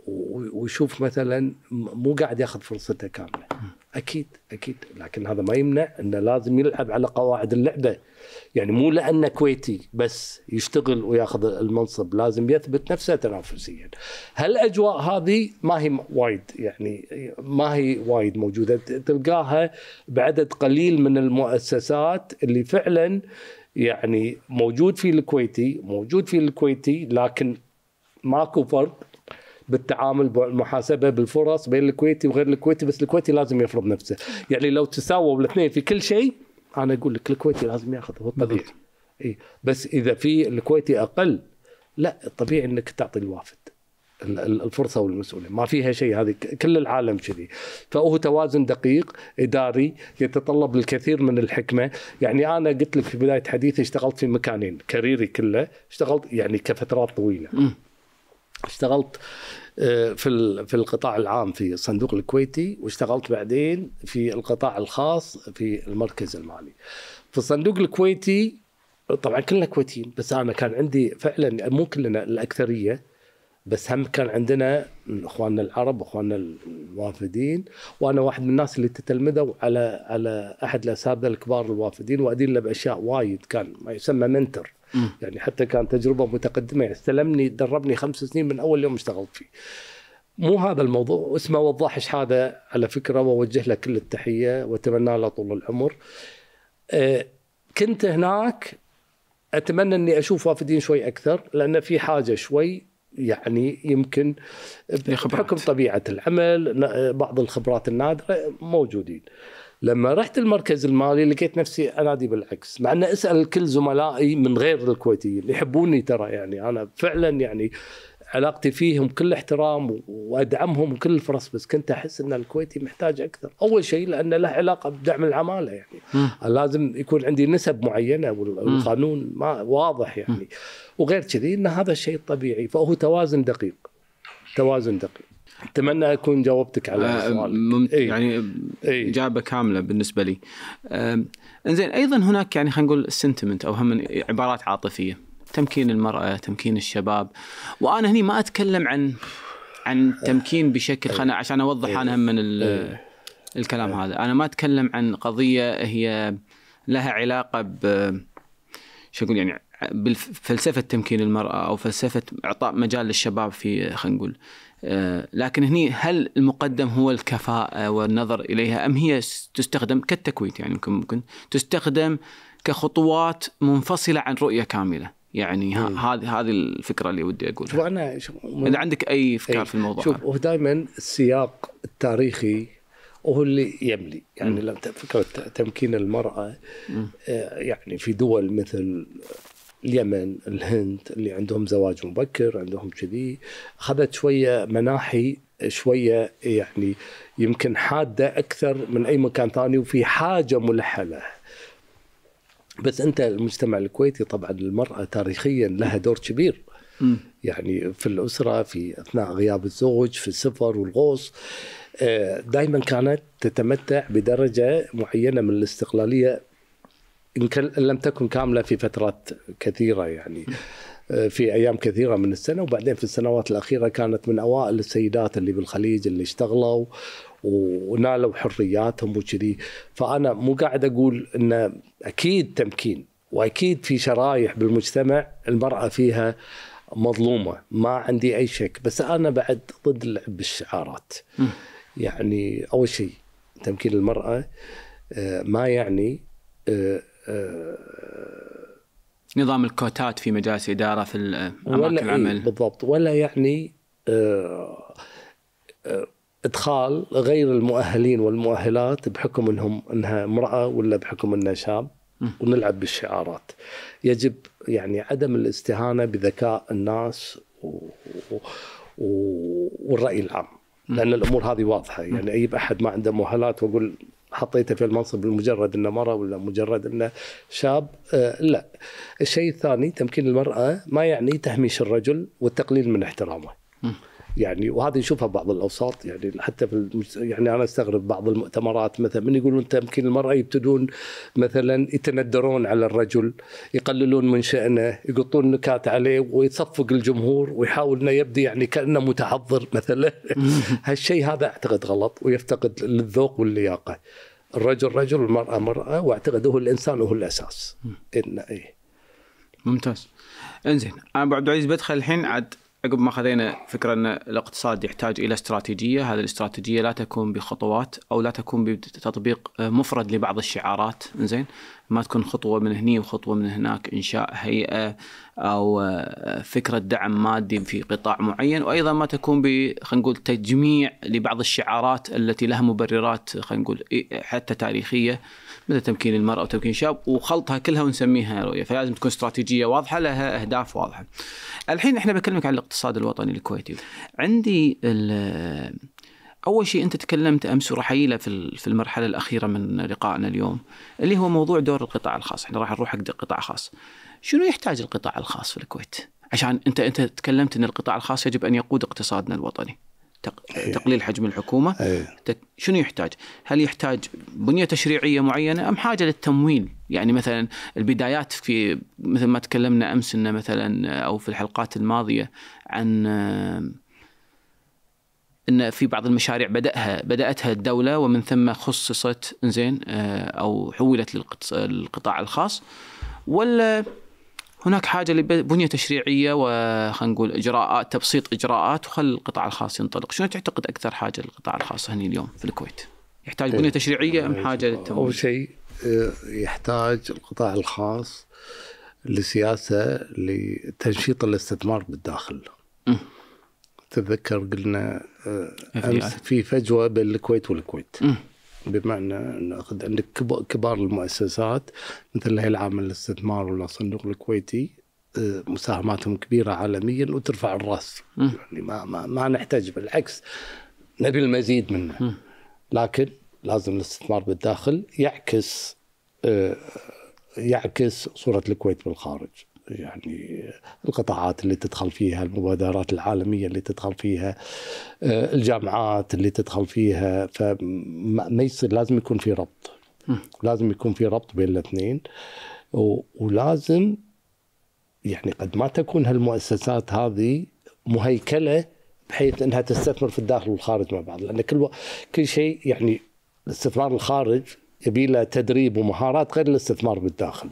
ويشوف مثلا مو قاعد ياخذ فرصته كامله. مم. اكيد اكيد لكن هذا ما يمنع انه لازم يلعب على قواعد اللعبه. يعني مو لانه كويتي بس يشتغل وياخذ المنصب لازم يثبت نفسه تنافسيا. هالاجواء هذه ما هي وايد يعني ما هي وايد موجوده تلقاها بعدد قليل من المؤسسات اللي فعلا يعني موجود في الكويتي موجود في الكويتي لكن ماكو فرق بالتعامل بالمحاسبه بالفرص بين الكويتي وغير الكويتي بس الكويتي لازم يفرض نفسه يعني لو تساووا الاثنين في كل شيء انا اقول لك الكويتي لازم ياخذ هو الطبيعي إيه بس اذا في الكويتي اقل لا الطبيعي انك تعطي الوافد الفرصه والمسؤوليه ما فيها شيء هذه كل العالم كذي فهو توازن دقيق اداري يتطلب الكثير من الحكمه يعني انا قلت لك في بدايه حديثي اشتغلت في مكانين كاريري كله اشتغلت يعني كفترات طويله اشتغلت آه، في في القطاع العام في الصندوق الكويتي واشتغلت بعدين في القطاع الخاص في المركز المالي في الصندوق الكويتي طبعا كلنا كويتيين بس انا كان عندي فعلا مو كلنا الاكثريه بس هم كان عندنا من اخواننا العرب واخواننا الوافدين وانا واحد من الناس اللي تتلمذوا على على احد الاساتذه الكبار الوافدين وادين له باشياء وايد كان ما يسمى منتر م. يعني حتى كان تجربه متقدمه يعني استلمني دربني خمس سنين من اول يوم اشتغلت فيه. مو هذا الموضوع اسمه وضاح ايش هذا على فكره واوجه له كل التحيه واتمنى له طول العمر. أه كنت هناك اتمنى اني اشوف وافدين شوي اكثر لان في حاجه شوي يعني يمكن بحكم طبيعه العمل بعض الخبرات النادره موجودين لما رحت المركز المالي لقيت نفسي انادي بالعكس مع ان اسال كل زملائي من غير الكويتيين يحبوني ترى يعني انا فعلا يعني علاقتي فيهم كل احترام وادعمهم كل الفرص بس كنت احس ان الكويتي محتاج اكثر، اول شيء لان له علاقه بدعم العماله يعني م. لازم يكون عندي نسب معينه والقانون ما واضح يعني م. وغير كذي ان هذا الشيء طبيعي فهو توازن دقيق توازن دقيق اتمنى اكون جاوبتك على أه ممت... إيه؟ يعني إيه؟ اجابه كامله بالنسبه لي آه، انزين ايضا هناك يعني خلينا نقول سنتمنت او هم عبارات عاطفيه تمكين المرأة تمكين الشباب وأنا هني ما أتكلم عن عن تمكين بشكل خنا عشان أوضح أنا هم من إيه. الكلام إيه. هذا أنا ما أتكلم عن قضية هي لها علاقة ب شو أقول يعني بالفلسفة تمكين المرأة أو فلسفة إعطاء مجال للشباب في خلينا نقول آه، لكن هني هل المقدم هو الكفاءة والنظر إليها أم هي تستخدم كالتكويت يعني ممكن ممكن تستخدم كخطوات منفصلة عن رؤية كاملة يعني هذه هذه الفكره اللي ودي اقولها شوف انا شوف اذا عندك اي افكار إيه. في الموضوع شوف هو دائما السياق التاريخي وهو اللي يملي يعني لما فكره تمكين المراه آه، يعني في دول مثل اليمن الهند اللي عندهم زواج مبكر عندهم كذي اخذت شويه مناحي شويه يعني يمكن حاده اكثر من اي مكان ثاني وفي حاجه لها بس انت المجتمع الكويتي طبعا المراه تاريخيا لها دور كبير يعني في الاسره في اثناء غياب الزوج في السفر والغوص آه، دائما كانت تتمتع بدرجه معينه من الاستقلاليه ان لم تكن كامله في فترات كثيره يعني آه، في ايام كثيره من السنه وبعدين في السنوات الاخيره كانت من اوائل السيدات اللي بالخليج اللي اشتغلوا ونالوا حرياتهم وكذي فانا مو قاعد اقول ان اكيد تمكين واكيد في شرايح بالمجتمع المراه فيها مظلومه ما عندي اي شك بس انا بعد ضد لعب الشعارات يعني اول شيء تمكين المراه آه، ما يعني آه، نظام الكوتات في مجالس الاداره في اماكن إيه، العمل إيه بالضبط ولا يعني آه، آه، ادخال غير المؤهلين والمؤهلات بحكم انهم انها امراه ولا بحكم انه شاب ونلعب بالشعارات يجب يعني عدم الاستهانه بذكاء الناس و... و... والراي العام لان الامور هذه واضحه يعني اجيب احد ما عنده مؤهلات واقول حطيته في المنصب لمجرد انه مره ولا مجرد انه شاب آه، لا الشيء الثاني تمكين المراه ما يعني تهميش الرجل والتقليل من احترامه يعني وهذه نشوفها بعض الاوساط يعني حتى في المجت... يعني انا استغرب بعض المؤتمرات مثلا من يقولون تمكين المراه يبتدون مثلا يتندرون على الرجل يقللون من شانه يقطون نكات عليه ويصفق الجمهور ويحاول انه يبدي يعني كانه متحضر مثلا هالشيء هذا اعتقد غلط ويفتقد للذوق واللياقه الرجل رجل والمرأة مرأة واعتقد هو الإنسان وهو الأساس إن إيه ممتاز انزين أنا أبو عبد العزيز بدخل الحين عاد عقب ما خذينا فكرة أن الاقتصاد يحتاج إلى استراتيجية هذه الاستراتيجية لا تكون بخطوات أو لا تكون بتطبيق مفرد لبعض الشعارات زين ما تكون خطوة من هني وخطوة من هناك إنشاء هيئة او آه، فكره دعم مادي في قطاع معين وايضا ما تكون ب خلينا نقول تجميع لبعض الشعارات التي لها مبررات خلينا نقول حتى تاريخيه مثل تمكين المراه وتمكين الشاب وخلطها كلها ونسميها رؤيه فلازم تكون استراتيجيه واضحه لها اهداف واضحه. الحين احنا بكلمك عن الاقتصاد الوطني الكويتي. عندي اول شيء انت تكلمت امس ورحيله في في المرحله الاخيره من لقائنا اليوم اللي هو موضوع دور القطاع الخاص، احنا راح نروح حق قطاع خاص. شنو يحتاج القطاع الخاص في الكويت؟ عشان انت انت تكلمت ان القطاع الخاص يجب ان يقود اقتصادنا الوطني. إيه. تقليل حجم الحكومه إيه. شنو يحتاج؟ هل يحتاج بنيه تشريعيه معينه ام حاجه للتمويل؟ يعني مثلا البدايات في مثل ما تكلمنا امس انه مثلا او في الحلقات الماضيه عن ان في بعض المشاريع بداها بداتها الدوله ومن ثم خصصت زين آه، او حولت للقطاع الخاص ولا هناك حاجه لبنيه تشريعيه وخلينا نقول اجراءات تبسيط اجراءات وخل القطاع الخاص ينطلق، شنو تعتقد اكثر حاجه للقطاع الخاص هني اليوم في الكويت؟ يحتاج بنيه إيه، تشريعيه ام حاجه للتمويل؟ اول شيء إيه، يحتاج القطاع الخاص لسياسه لتنشيط الاستثمار بالداخل. تذكر تتذكر قلنا إيه، امس في فجوه بين الكويت والكويت. م. بمعنى ناخذ عندك كبار المؤسسات مثل الهيئه العامه للاستثمار ولا الصندوق الكويتي آه، مساهماتهم كبيره عالميا وترفع الراس يعني ما, ما ما نحتاج بالعكس نبي المزيد منه لكن لازم الاستثمار بالداخل يعكس آه، يعكس صوره الكويت بالخارج يعني القطاعات اللي تدخل فيها المبادرات العالمية اللي تدخل فيها آه، الجامعات اللي تدخل فيها فما يصير لازم يكون في ربط لازم يكون في ربط بين الاثنين ولازم يعني قد ما تكون هالمؤسسات هذه مهيكله بحيث انها تستثمر في الداخل والخارج مع بعض لان كل و... كل شيء يعني الاستثمار الخارج يبي له تدريب ومهارات غير الاستثمار بالداخل.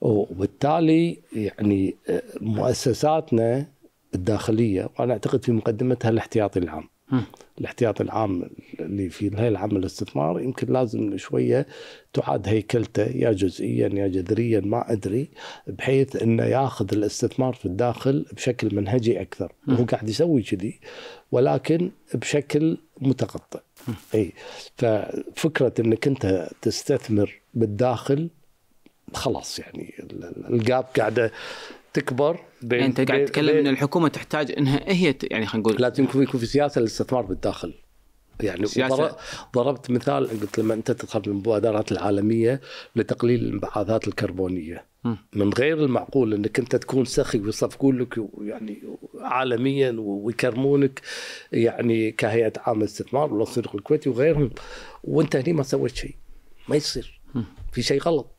وبالتالي يعني آه، مؤسساتنا الداخليه وانا اعتقد في مقدمتها الاحتياطي العام الاحتياطي العام اللي في هاي العمل الاستثمار يمكن لازم شويه تعاد هيكلته يا جزئيا يا جذريا ما ادري بحيث انه ياخذ الاستثمار في الداخل بشكل منهجي اكثر هو قاعد يسوي كذي ولكن بشكل متقطع اي ففكره انك انت تستثمر بالداخل خلاص يعني الجاب قاعده تكبر بين يعني انت قاعد تتكلم ان الحكومه تحتاج انها هي يعني خلينا نقول لازم يكون في سياسه للاستثمار بالداخل يعني ضربت مثال قلت لما انت تدخل المبادرات العالميه لتقليل الانبعاثات الكربونيه م. من غير المعقول انك انت تكون سخي ويصفقون لك يعني عالميا ويكرمونك يعني كهيئه عامه الاستثمار والصندوق الكويتي وغيرهم وانت هنا ما سويت شيء ما يصير م. في شيء غلط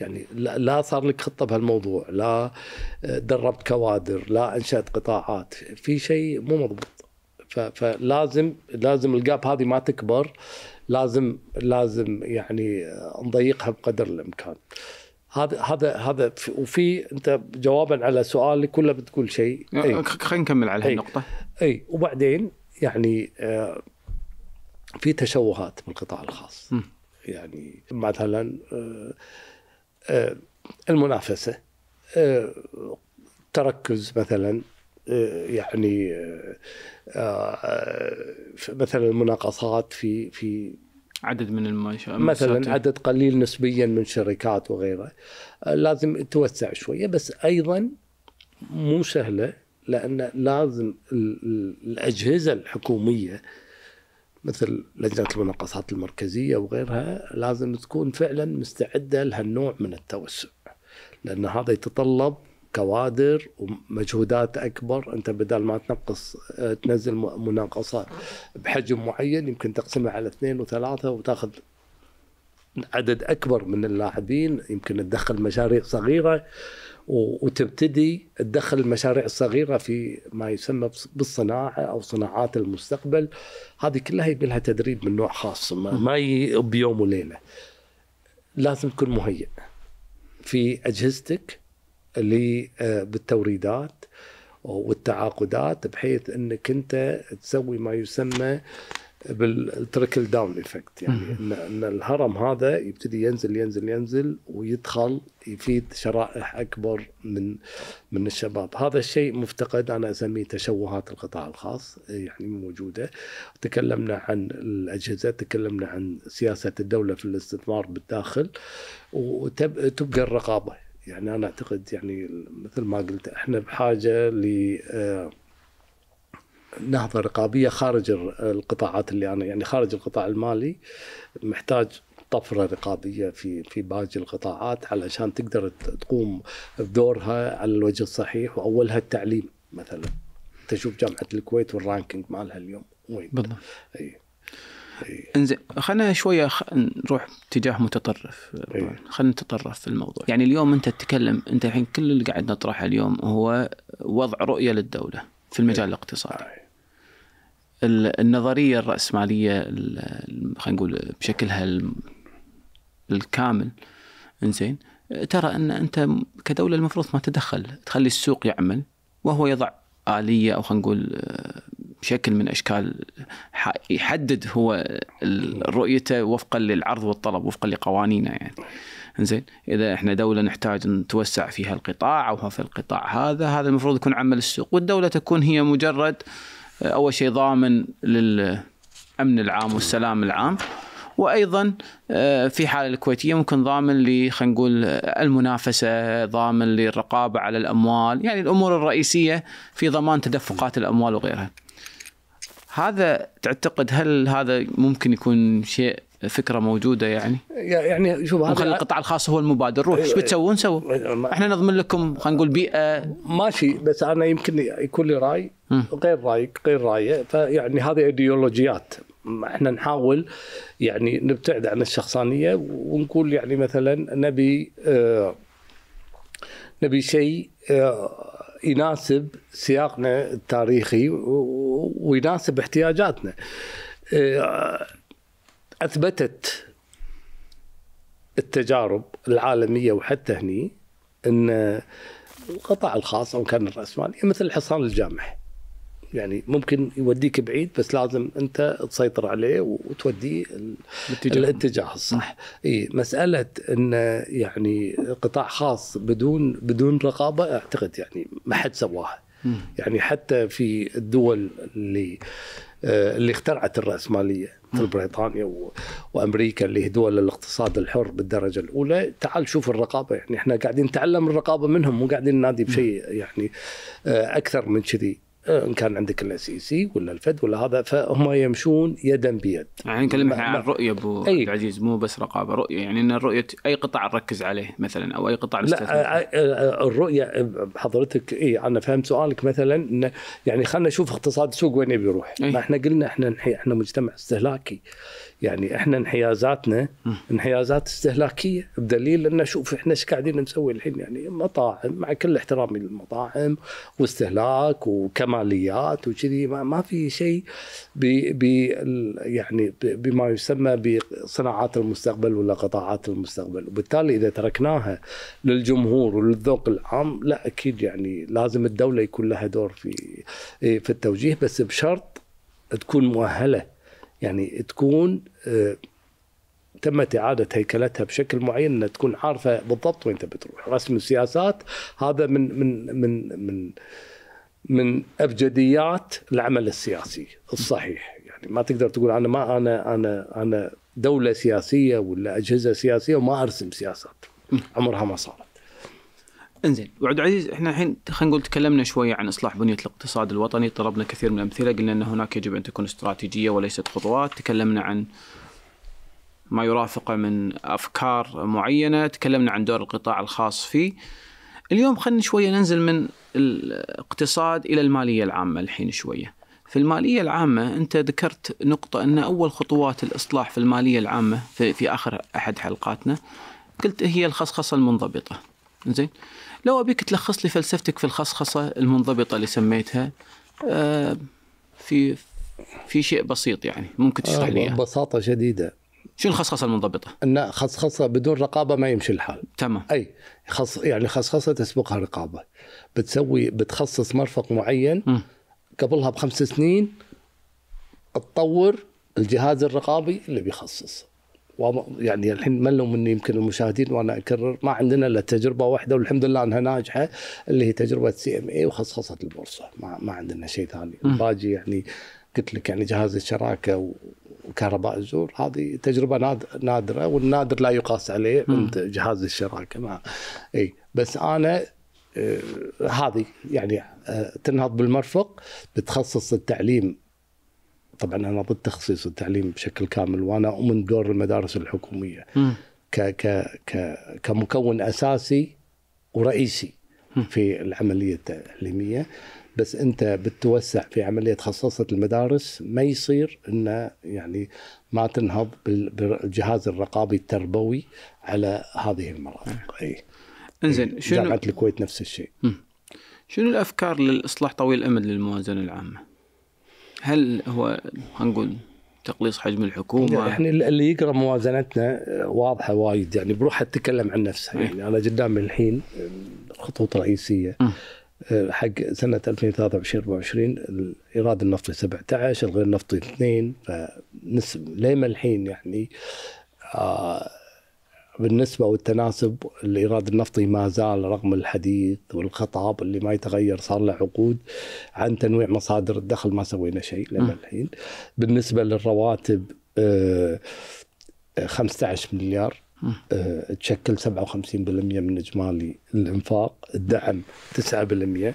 يعني لا صار لك خطه بهالموضوع لا آه، دربت كوادر لا انشات قطاعات في شيء مو مضبوط فلازم لازم الجاب هذه ما تكبر لازم لازم يعني آه، نضيقها بقدر الامكان هذا هذا هذا وفي انت جوابا على سؤالك كله بتقول شيء آه، إيه. خلينا نكمل على إيه. هالنقطه اي, وبعدين يعني في تشوهات بالقطاع الخاص م. يعني مثلا المنافسة تركز مثلا يعني مثلا المناقصات في في عدد من المشاريع مثلا عدد قليل نسبيا من شركات وغيره لازم توسع شويه بس ايضا مو سهله لان لازم الاجهزه الحكوميه مثل لجنة المناقصات المركزية وغيرها لازم تكون فعلا مستعدة لهالنوع من التوسع لأن هذا يتطلب كوادر ومجهودات اكبر انت بدل ما تنقص تنزل مناقصه بحجم معين يمكن تقسمها على اثنين وثلاثه وتاخذ عدد اكبر من اللاعبين يمكن تدخل مشاريع صغيره وتبتدي تدخل المشاريع الصغيره في ما يسمى بالصناعه او صناعات المستقبل هذه كلها يبي لها تدريب من نوع خاص ما بيوم وليله لازم تكون مهيئ في اجهزتك اللي آه، بالتوريدات والتعاقدات بحيث انك انت تسوي ما يسمى بالتركل داون افكت يعني ان ان الهرم هذا يبتدي ينزل ينزل ينزل ويدخل يفيد شرائح اكبر من من الشباب، هذا الشيء مفتقد انا اسميه تشوهات القطاع الخاص يعني موجوده، تكلمنا عن الاجهزه، تكلمنا عن سياسه الدوله في الاستثمار بالداخل وتبقى الرقابه، يعني انا اعتقد يعني مثل ما قلت احنا بحاجه ل آه، نهضه رقابيه خارج القطاعات اللي انا يعني خارج القطاع المالي محتاج طفره رقابيه في في باقي القطاعات علشان تقدر تقوم بدورها على الوجه الصحيح واولها التعليم مثلا تشوف جامعه الكويت والرانكينج مالها اليوم وين بالضبط اي انزين خلينا شويه خ... نروح اتجاه متطرف خلينا نتطرف في الموضوع يعني اليوم انت تتكلم انت الحين كل اللي قاعد نطرحه اليوم هو وضع رؤيه للدوله في المجال الاقتصادي النظريه الراسماليه خلينا نقول بشكلها الكامل انزين ترى ان انت كدوله المفروض ما تدخل تخلي السوق يعمل وهو يضع اليه او خلينا نقول آه، شكل من اشكال يحدد هو رؤيته وفقا للعرض والطلب وفقا لقوانينه يعني زين اذا احنا دوله نحتاج نتوسع فيها القطاع او في القطاع هذا هذا المفروض يكون عمل السوق والدوله تكون هي مجرد اول شيء ضامن للامن العام والسلام العام وايضا آه، في حال الكويتيه ممكن ضامن ل خلينا نقول المنافسه، ضامن للرقابه على الاموال، يعني الامور الرئيسيه في ضمان تدفقات الاموال وغيرها. هذا تعتقد هل هذا ممكن يكون شيء فكره موجوده يعني يعني شوف هذا نخلي القطاع الخاص هو المبادر روح ايش أيوة، بتسوون أيوة. سووا احنا نضمن لكم خلينا نقول بيئه ماشي بس انا يمكن يكون لي راي غير رايك غير رايه فيعني هذه ايديولوجيات احنا نحاول يعني نبتعد عن الشخصانيه ونقول يعني مثلا نبي آه، نبي شيء آه، يناسب سياقنا التاريخي ويناسب احتياجاتنا آه، اثبتت التجارب العالميه وحتى هني ان القطاع الخاص او كان الراسماليه مثل الحصان الجامح يعني ممكن يوديك بعيد بس لازم انت تسيطر عليه وتوديه الاتجاه, الاتجاه الصح نعم. اي مساله ان يعني قطاع خاص بدون بدون رقابه اعتقد يعني ما حد سواها يعني حتى في الدول اللي آه، اللي اخترعت الرأسمالية مثل بريطانيا وأمريكا اللي هي دول الاقتصاد الحر بالدرجة الأولى تعال شوف الرقابة يعني احنا قاعدين نتعلم الرقابة منهم مو قاعدين ننادي بشيء يعني آه، أكثر من كذي ان كان عندك سي ولا الفد ولا هذا فهم يمشون يدا بيد. يعني نكلمك عن الرؤيه ابو عبد العزيز مو بس رقابه رؤيه يعني ان الرؤيه اي قطاع نركز عليه مثلا او اي قطاع لا الرؤيه حضرتك اي انا فهمت سؤالك مثلا انه يعني خلينا نشوف اقتصاد السوق وين يبي يروح. ما احنا قلنا احنا احنا مجتمع استهلاكي يعني احنا انحيازاتنا انحيازات استهلاكيه بدليل ان شوف احنا ايش قاعدين نسوي الحين يعني مطاعم مع كل احترامي للمطاعم واستهلاك وكماليات وكذي ما, ما في شيء بي بي يعني بما يسمى بصناعات المستقبل ولا قطاعات المستقبل وبالتالي اذا تركناها للجمهور وللذوق العام لا اكيد يعني لازم الدوله يكون لها دور في إيه، في التوجيه بس بشرط تكون مؤهله يعني تكون آه، تمت إعادة هيكلتها بشكل معين أن تكون عارفة بالضبط وين تبي تروح رسم السياسات هذا من من من من من أبجديات العمل السياسي الصحيح يعني ما تقدر تقول أنا ما أنا أنا أنا دولة سياسية ولا أجهزة سياسية وما أرسم سياسات عمرها ما صارت انزين وعبد العزيز احنا الحين خلينا نقول تكلمنا شويه عن اصلاح بنيه الاقتصاد الوطني طلبنا كثير من الامثله قلنا ان هناك يجب ان تكون استراتيجيه وليست خطوات تكلمنا عن ما يرافقه من افكار معينه تكلمنا عن دور القطاع الخاص فيه اليوم خلينا شويه ننزل من الاقتصاد الى الماليه العامه الحين شويه في الماليه العامه انت ذكرت نقطه ان اول خطوات الاصلاح في الماليه العامه في, في اخر احد حلقاتنا قلت هي الخصخصه المنضبطه زين لو أبيك تلخص لي فلسفتك في الخصخصة المنضبطة اللي سميتها آه، في في شيء بسيط يعني ممكن تشرح لي آه، ببساطة شديدة شو الخصخصه المنضبطه؟ ان خصخصه بدون رقابه ما يمشي الحال. تمام. اي خص يعني خصخصه تسبقها رقابه. بتسوي بتخصص مرفق معين م. قبلها بخمس سنين تطور الجهاز الرقابي اللي بيخصص يعني الحين ملوا مني يمكن المشاهدين وانا اكرر ما عندنا الا تجربه واحده والحمد لله انها ناجحه اللي هي تجربه سي ام اي وخصصت البورصه ما, ما عندنا شيء ثاني الباقي يعني قلت لك يعني جهاز الشراكه وكهرباء الزور هذه تجربه نادره والنادر لا يقاس عليه عند جهاز الشراكه ما اي بس انا آه، هذه يعني آه، تنهض بالمرفق بتخصص التعليم طبعا انا ضد تخصيص التعليم بشكل كامل وانا اؤمن بدور المدارس الحكوميه ك ك ك كمكون اساسي ورئيسي في العمليه التعليميه بس انت بتتوسع في عمليه خصصت المدارس ما يصير انه يعني ما تنهض بالجهاز الرقابي التربوي على هذه المرافق اي انزين شنو جامعه الكويت نفس الشيء شنو الافكار للاصلاح طويل الامد للموازنه العامه؟ هل هو هنقول تقليص حجم الحكومه احنا اللي يقرا موازنتنا آه، واضحه وايد يعني بروحها تتكلم عن نفسها إيه. يعني انا قدامي الحين الخطوط آه، الرئيسيه آه، حق سنة 2023 24 الإيراد النفطي 17 الغير نفطي 2 فنسب لما الحين يعني آه بالنسبة والتناسب الإيراد النفطي ما زال رغم الحديث والخطاب اللي ما يتغير صار له عقود عن تنويع مصادر الدخل ما سوينا شيء لما الحين بالنسبة للرواتب 15 آه، مليار أه، تشكل 57% من اجمالي الانفاق، الدعم 9%،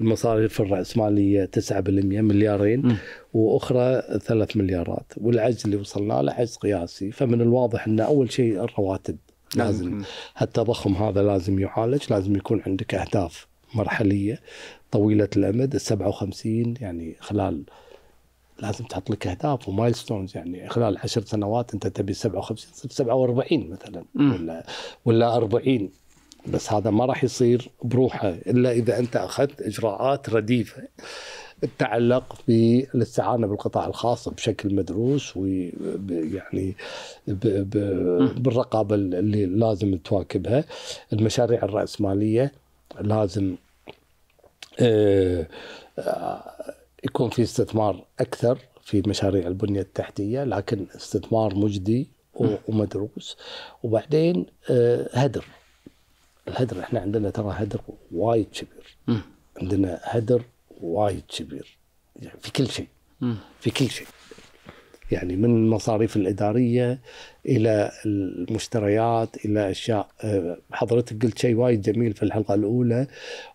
المصاريف الراسماليه 9% مليارين واخرى 3 مليارات، والعجز اللي وصلنا له عجز قياسي، فمن الواضح ان اول شيء الرواتب لازم التضخم هذا لازم يعالج، لازم يكون عندك اهداف مرحليه طويله الامد، ال 57 يعني خلال لازم تحط لك اهداف ومايل ستونز يعني خلال عشر سنوات انت تبي 57 تصير 47 مثلا ولا ولا 40 بس هذا ما راح يصير بروحه الا اذا انت اخذت اجراءات رديفه تتعلق بالاستعانه بالقطاع الخاص بشكل مدروس ويعني بالرقابه اللي لازم تواكبها المشاريع الراسماليه لازم آه آه يكون في استثمار اكثر في مشاريع البنيه التحتيه لكن استثمار مجدي ومدروس وبعدين آه، هدر الهدر احنا عندنا ترى هدر وايد كبير عندنا هدر وايد كبير يعني في كل شيء في كل شيء يعني من المصاريف الإدارية إلى المشتريات إلى أشياء آه، حضرتك قلت شيء وايد جميل في الحلقة الأولى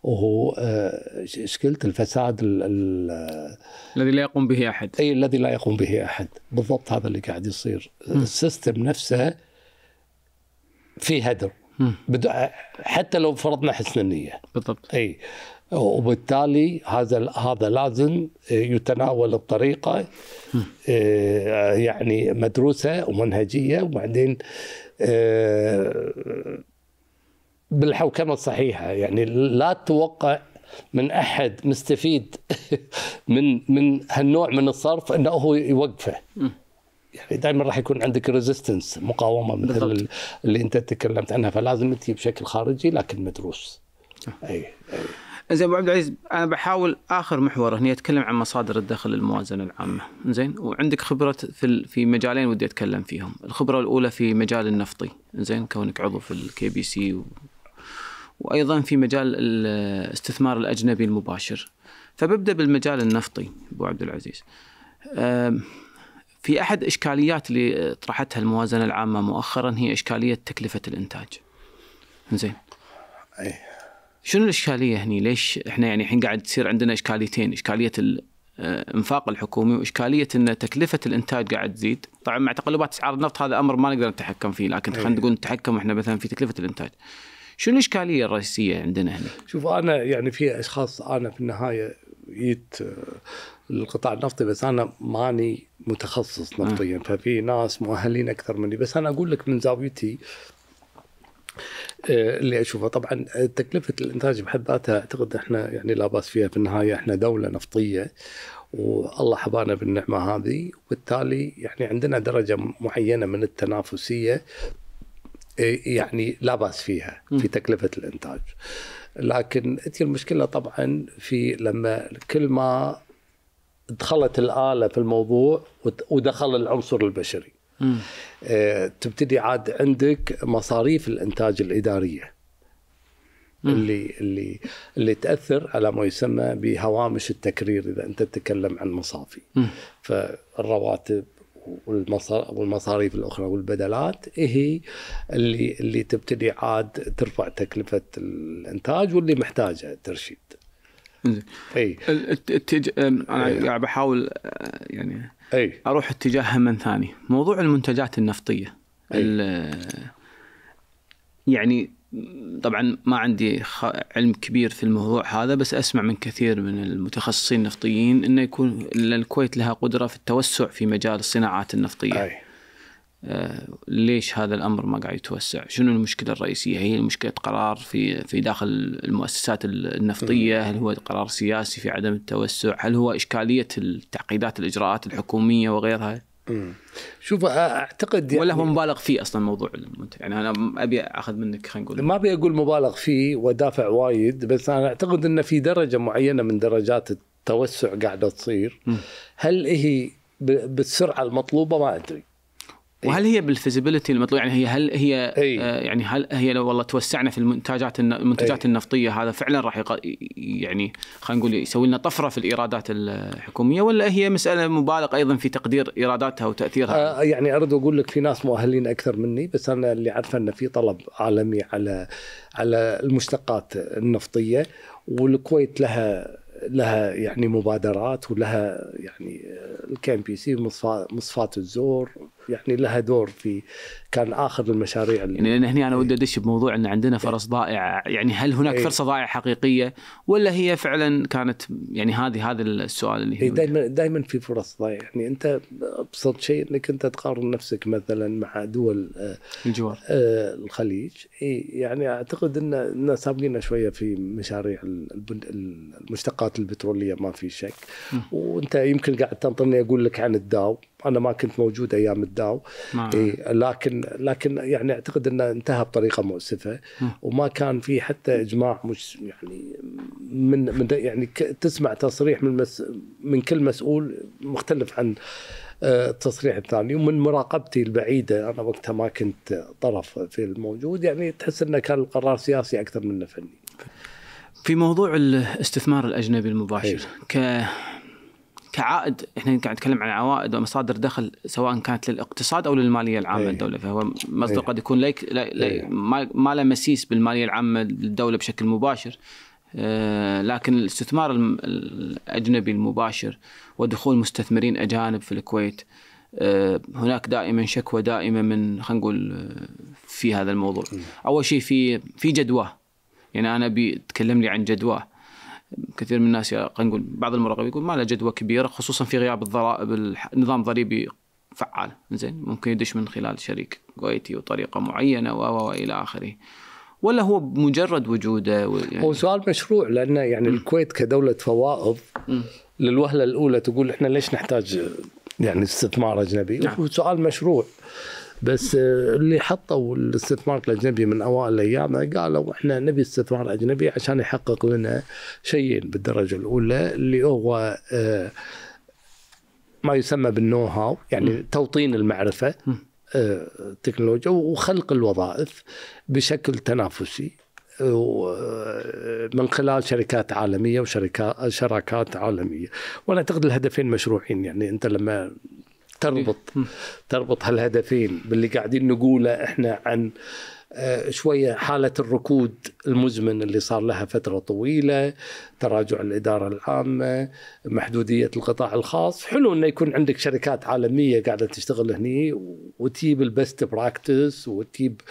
وهو آه، ايش قلت الفساد الذي لا يقوم به أحد أي الذي لا يقوم به أحد بالضبط هذا اللي قاعد يصير م. السيستم نفسه في هدر حتى لو فرضنا حسن النية بالضبط أي وبالتالي هذا هذا لازم آه، يتناول الطريقه آه، يعني مدروسه ومنهجيه وبعدين آه، بالحوكمه الصحيحه يعني لا تتوقع من احد مستفيد من من هالنوع من الصرف انه هو يوقفه يعني دائما راح يكون عندك ريزيستنس مقاومه مثل بالضبط. اللي انت تكلمت عنها فلازم تجي بشكل خارجي لكن مدروس اي, أي. زين ابو عبد العزيز انا بحاول اخر محور هني اتكلم عن مصادر الدخل للموازنه العامه زين وعندك خبره في في مجالين ودي اتكلم فيهم الخبره الاولى في مجال النفطي زين كونك عضو في الكي بي سي و... وايضا في مجال الاستثمار الاجنبي المباشر فببدا بالمجال النفطي ابو عبد العزيز في احد اشكاليات اللي طرحتها الموازنه العامه مؤخرا هي اشكاليه تكلفه الانتاج زين إيه. شنو الاشكاليه هني؟ ليش احنا يعني الحين قاعد تصير عندنا اشكاليتين، اشكاليه آه، الانفاق الحكومي واشكاليه ان تكلفه الانتاج قاعد تزيد، طبعا مع تقلبات اسعار النفط هذا امر ما نقدر نتحكم فيه، لكن إيه. خلينا نقول نتحكم احنا مثلا في تكلفه الانتاج. شنو الاشكاليه الرئيسيه عندنا هنا؟ شوف انا يعني في اشخاص انا في النهايه جيت القطاع آه، النفطي بس انا ماني متخصص نفطيا آه. ففي ناس مؤهلين اكثر مني بس انا اقول لك من زاويتي آه، اللي اشوفه طبعا آه، تكلفه الانتاج بحد ذاتها اعتقد احنا يعني لا باس فيها في النهايه احنا دوله نفطيه والله حبانا بالنعمه هذه وبالتالي يعني عندنا درجه معينه من التنافسيه آه، يعني لا باس فيها في تكلفه الانتاج. لكن تجي المشكله طبعا في لما كل ما دخلت الاله في الموضوع ودخل العنصر البشري. آه، تبتدي عاد عندك مصاريف الانتاج الاداريه اللي اللي اللي تاثر على ما يسمى بهوامش التكرير اذا انت تتكلم عن مصافي فالرواتب والمصاريف الاخرى والبدلات هي اللي اللي تبتدي عاد ترفع تكلفه الانتاج واللي محتاجه ترشيد. اي التج... انا قاعد بحاول آه، يعني اي اروح اتجاه من ثاني موضوع المنتجات النفطيه يعني طبعا ما عندي علم كبير في الموضوع هذا بس اسمع من كثير من المتخصصين النفطيين انه يكون الكويت لها قدره في التوسع في مجال الصناعات النفطيه أي. ليش هذا الامر ما قاعد يتوسع؟ شنو المشكله الرئيسيه؟ هي مشكله قرار في في داخل المؤسسات النفطيه؟ هل هو قرار سياسي في عدم التوسع؟ هل هو اشكاليه التعقيدات الاجراءات الحكوميه وغيرها؟ شوف اعتقد يعني ولا هو يعني مبالغ فيه اصلا موضوع المنتج يعني انا ابي اخذ منك خلينا نقول ما ابي اقول مبالغ فيه ودافع وايد بس انا اعتقد انه في درجه معينه من درجات التوسع قاعده تصير هل هي بالسرعه المطلوبه ما ادري إيه. وهل هي بالفيزيبيليتي المطلوب يعني هي هل هي أي. آه يعني هل هي لو والله توسعنا في المنتجات المنتجات أي. النفطيه هذا فعلا راح يق... يعني خلينا نقول يسوي لنا طفره في الايرادات الحكوميه ولا هي مساله مبالغ ايضا في تقدير ايراداتها وتاثيرها؟ آه يعني ارد اقول لك في ناس مؤهلين اكثر مني بس انا اللي عارفه انه في طلب عالمي على على المشتقات النفطيه والكويت لها لها يعني مبادرات ولها يعني الكي ام بي سي مصفات الزور يعني لها دور في كان اخر المشاريع اللي يعني هني هنا انا ودي ادش بموضوع ان عندنا فرص إيه. ضائعه يعني هل هناك إيه. فرصه ضائعه حقيقيه ولا هي فعلا كانت يعني هذه هذا السؤال اللي هي إيه، دائما دائما في فرص ضائعه يعني انت ابسط شيء انك انت تقارن نفسك مثلا مع دول آه، الجوار آه، الخليج الخليج يعني اعتقد ان سابقين شويه في مشاريع المشتقات البتروليه ما في شك وانت يمكن قاعد تنطرني اقول لك عن الداو انا ما كنت موجود ايام الداو إيه لكن لكن يعني اعتقد انه انتهى بطريقه مؤسفه وما كان في حتى اجماع مش يعني من, من يعني تسمع تصريح من مس من كل مسؤول مختلف عن آه، التصريح الثاني ومن مراقبتي البعيده انا وقتها ما كنت طرف في الموجود يعني تحس انه كان القرار سياسي اكثر منه فني. في موضوع الاستثمار الاجنبي المباشر ك كعائد احنا قاعد نتكلم عن عوائد ومصادر دخل سواء كانت للاقتصاد او للماليه العامه للدوله إيه. فهو مصدر إيه. قد يكون ليك لي لي إيه. ما له مسيس بالماليه العامه للدوله بشكل مباشر آه، لكن الاستثمار الاجنبي المباشر ودخول مستثمرين اجانب في الكويت آه، هناك دائما شكوى دائمه من خلينا نقول آه، في هذا الموضوع اول شيء في في جدواه يعني انا ابي لي عن جدواه كثير من الناس خلينا نقول بعض المراقبين يقول ما له جدوى كبيره خصوصا في غياب الضرائب نظام ضريبي فعال زين ممكن يدش من خلال شريك كويتي وطريقه معينه و والى اخره ولا هو بمجرد وجوده يعني هو سؤال مشروع لانه يعني م. الكويت كدوله فوائض للوهله الاولى تقول احنا ليش نحتاج يعني استثمار اجنبي نعم. سؤال مشروع بس آه، اللي حطوا الاستثمار الاجنبي من اوائل الايام قالوا احنا نبي استثمار اجنبي عشان يحقق لنا شيئين بالدرجه الاولى اللي هو آه، ما يسمى بالنو هاو يعني م. توطين المعرفه التكنولوجيا آه، وخلق الوظائف بشكل تنافسي من خلال شركات عالميه وشركات شراكات عالميه وانا اعتقد الهدفين مشروعين يعني انت لما تربط تربط هالهدفين باللي قاعدين نقوله احنا عن آه، شوية حالة الركود المزمن اللي صار لها فترة طويلة تراجع الإدارة العامة محدودية القطاع الخاص حلو أنه يكون عندك شركات عالمية قاعدة تشتغل هني وتجيب البست براكتس وتجيب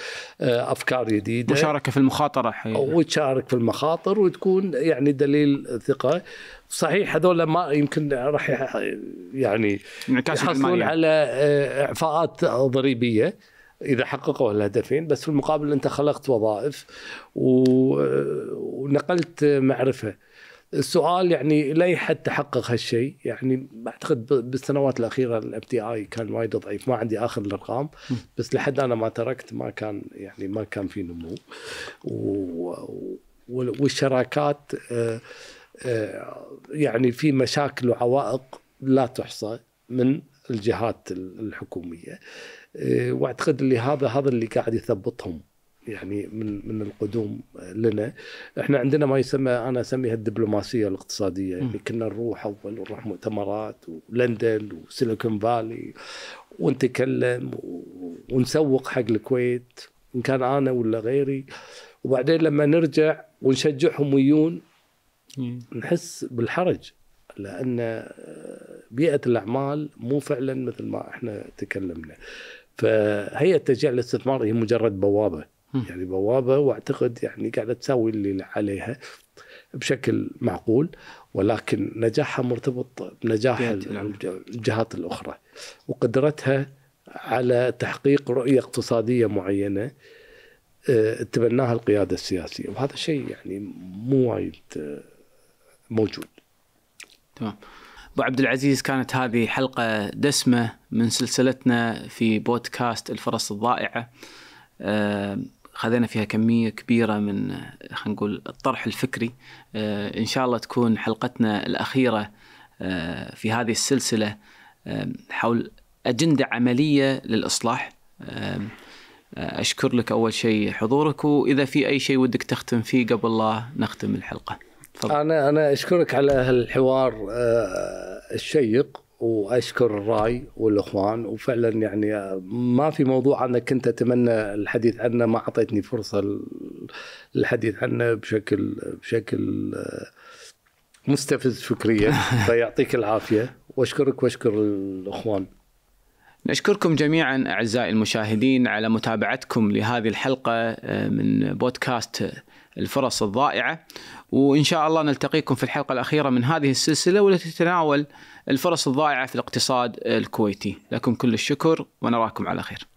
آه، أفكار جديدة مشاركة في المخاطرة حقيقة. وتشارك في المخاطر وتكون يعني دليل ثقة صحيح هذول ما يمكن راح يعني يحصلون على آه، اعفاءات ضريبيه اذا حققوا الهدفين بس في المقابل انت خلقت وظائف آه، ونقلت معرفه السؤال يعني لاي حد تحقق هالشيء يعني اعتقد بالسنوات الاخيره الام تي اي كان وايد ضعيف ما عندي اخر الارقام بس لحد انا ما تركت ما كان يعني ما كان في نمو و والشراكات آه آه، يعني في مشاكل وعوائق لا تحصى من الجهات الحكوميه آه، واعتقد اللي هذا هذا اللي قاعد يثبطهم يعني من من القدوم لنا احنا عندنا ما يسمى انا اسميها الدبلوماسيه الاقتصاديه اللي يعني كنا نروح اول ونروح مؤتمرات ولندن وسيليكون فالي ونتكلم ونسوق حق الكويت ان كان انا ولا غيري وبعدين لما نرجع ونشجعهم ويون نحس بالحرج لان آه، بيئه الاعمال مو فعلا مثل ما احنا تكلمنا فهيئه تشجيع الاستثمار هي مجرد بوابه يعني بوابه واعتقد يعني قاعده تسوي اللي عليها بشكل معقول ولكن نجاحها مرتبط بنجاح الجهات الاخرى وقدرتها على تحقيق رؤيه اقتصاديه معينه آه، تبناها القياده السياسيه وهذا شيء يعني مو وايد آه، موجود تمام ابو عبد العزيز كانت هذه حلقه دسمه من سلسلتنا في بودكاست الفرص الضائعه آه، خذينا فيها كميه كبيره من خلينا نقول الطرح الفكري آه، ان شاء الله تكون حلقتنا الاخيره آه، في هذه السلسله حول اجنده عمليه للاصلاح اشكر لك اول شيء حضورك واذا في اي شيء ودك تختم فيه قبل لا نختم الحلقه طبعا. انا انا اشكرك على هالحوار آه، الشيق واشكر الراي والاخوان وفعلا يعني آه، ما في موضوع انا كنت اتمنى الحديث عنه ما اعطيتني فرصه للحديث عنه بشكل بشكل آه، مستفز فكريا فيعطيك العافيه واشكرك واشكر الاخوان نشكركم جميعا اعزائي المشاهدين على متابعتكم لهذه الحلقه من بودكاست الفرص الضائعة وإن شاء الله نلتقيكم في الحلقة الأخيرة من هذه السلسلة والتي تتناول الفرص الضائعة في الاقتصاد الكويتي لكم كل الشكر ونراكم على خير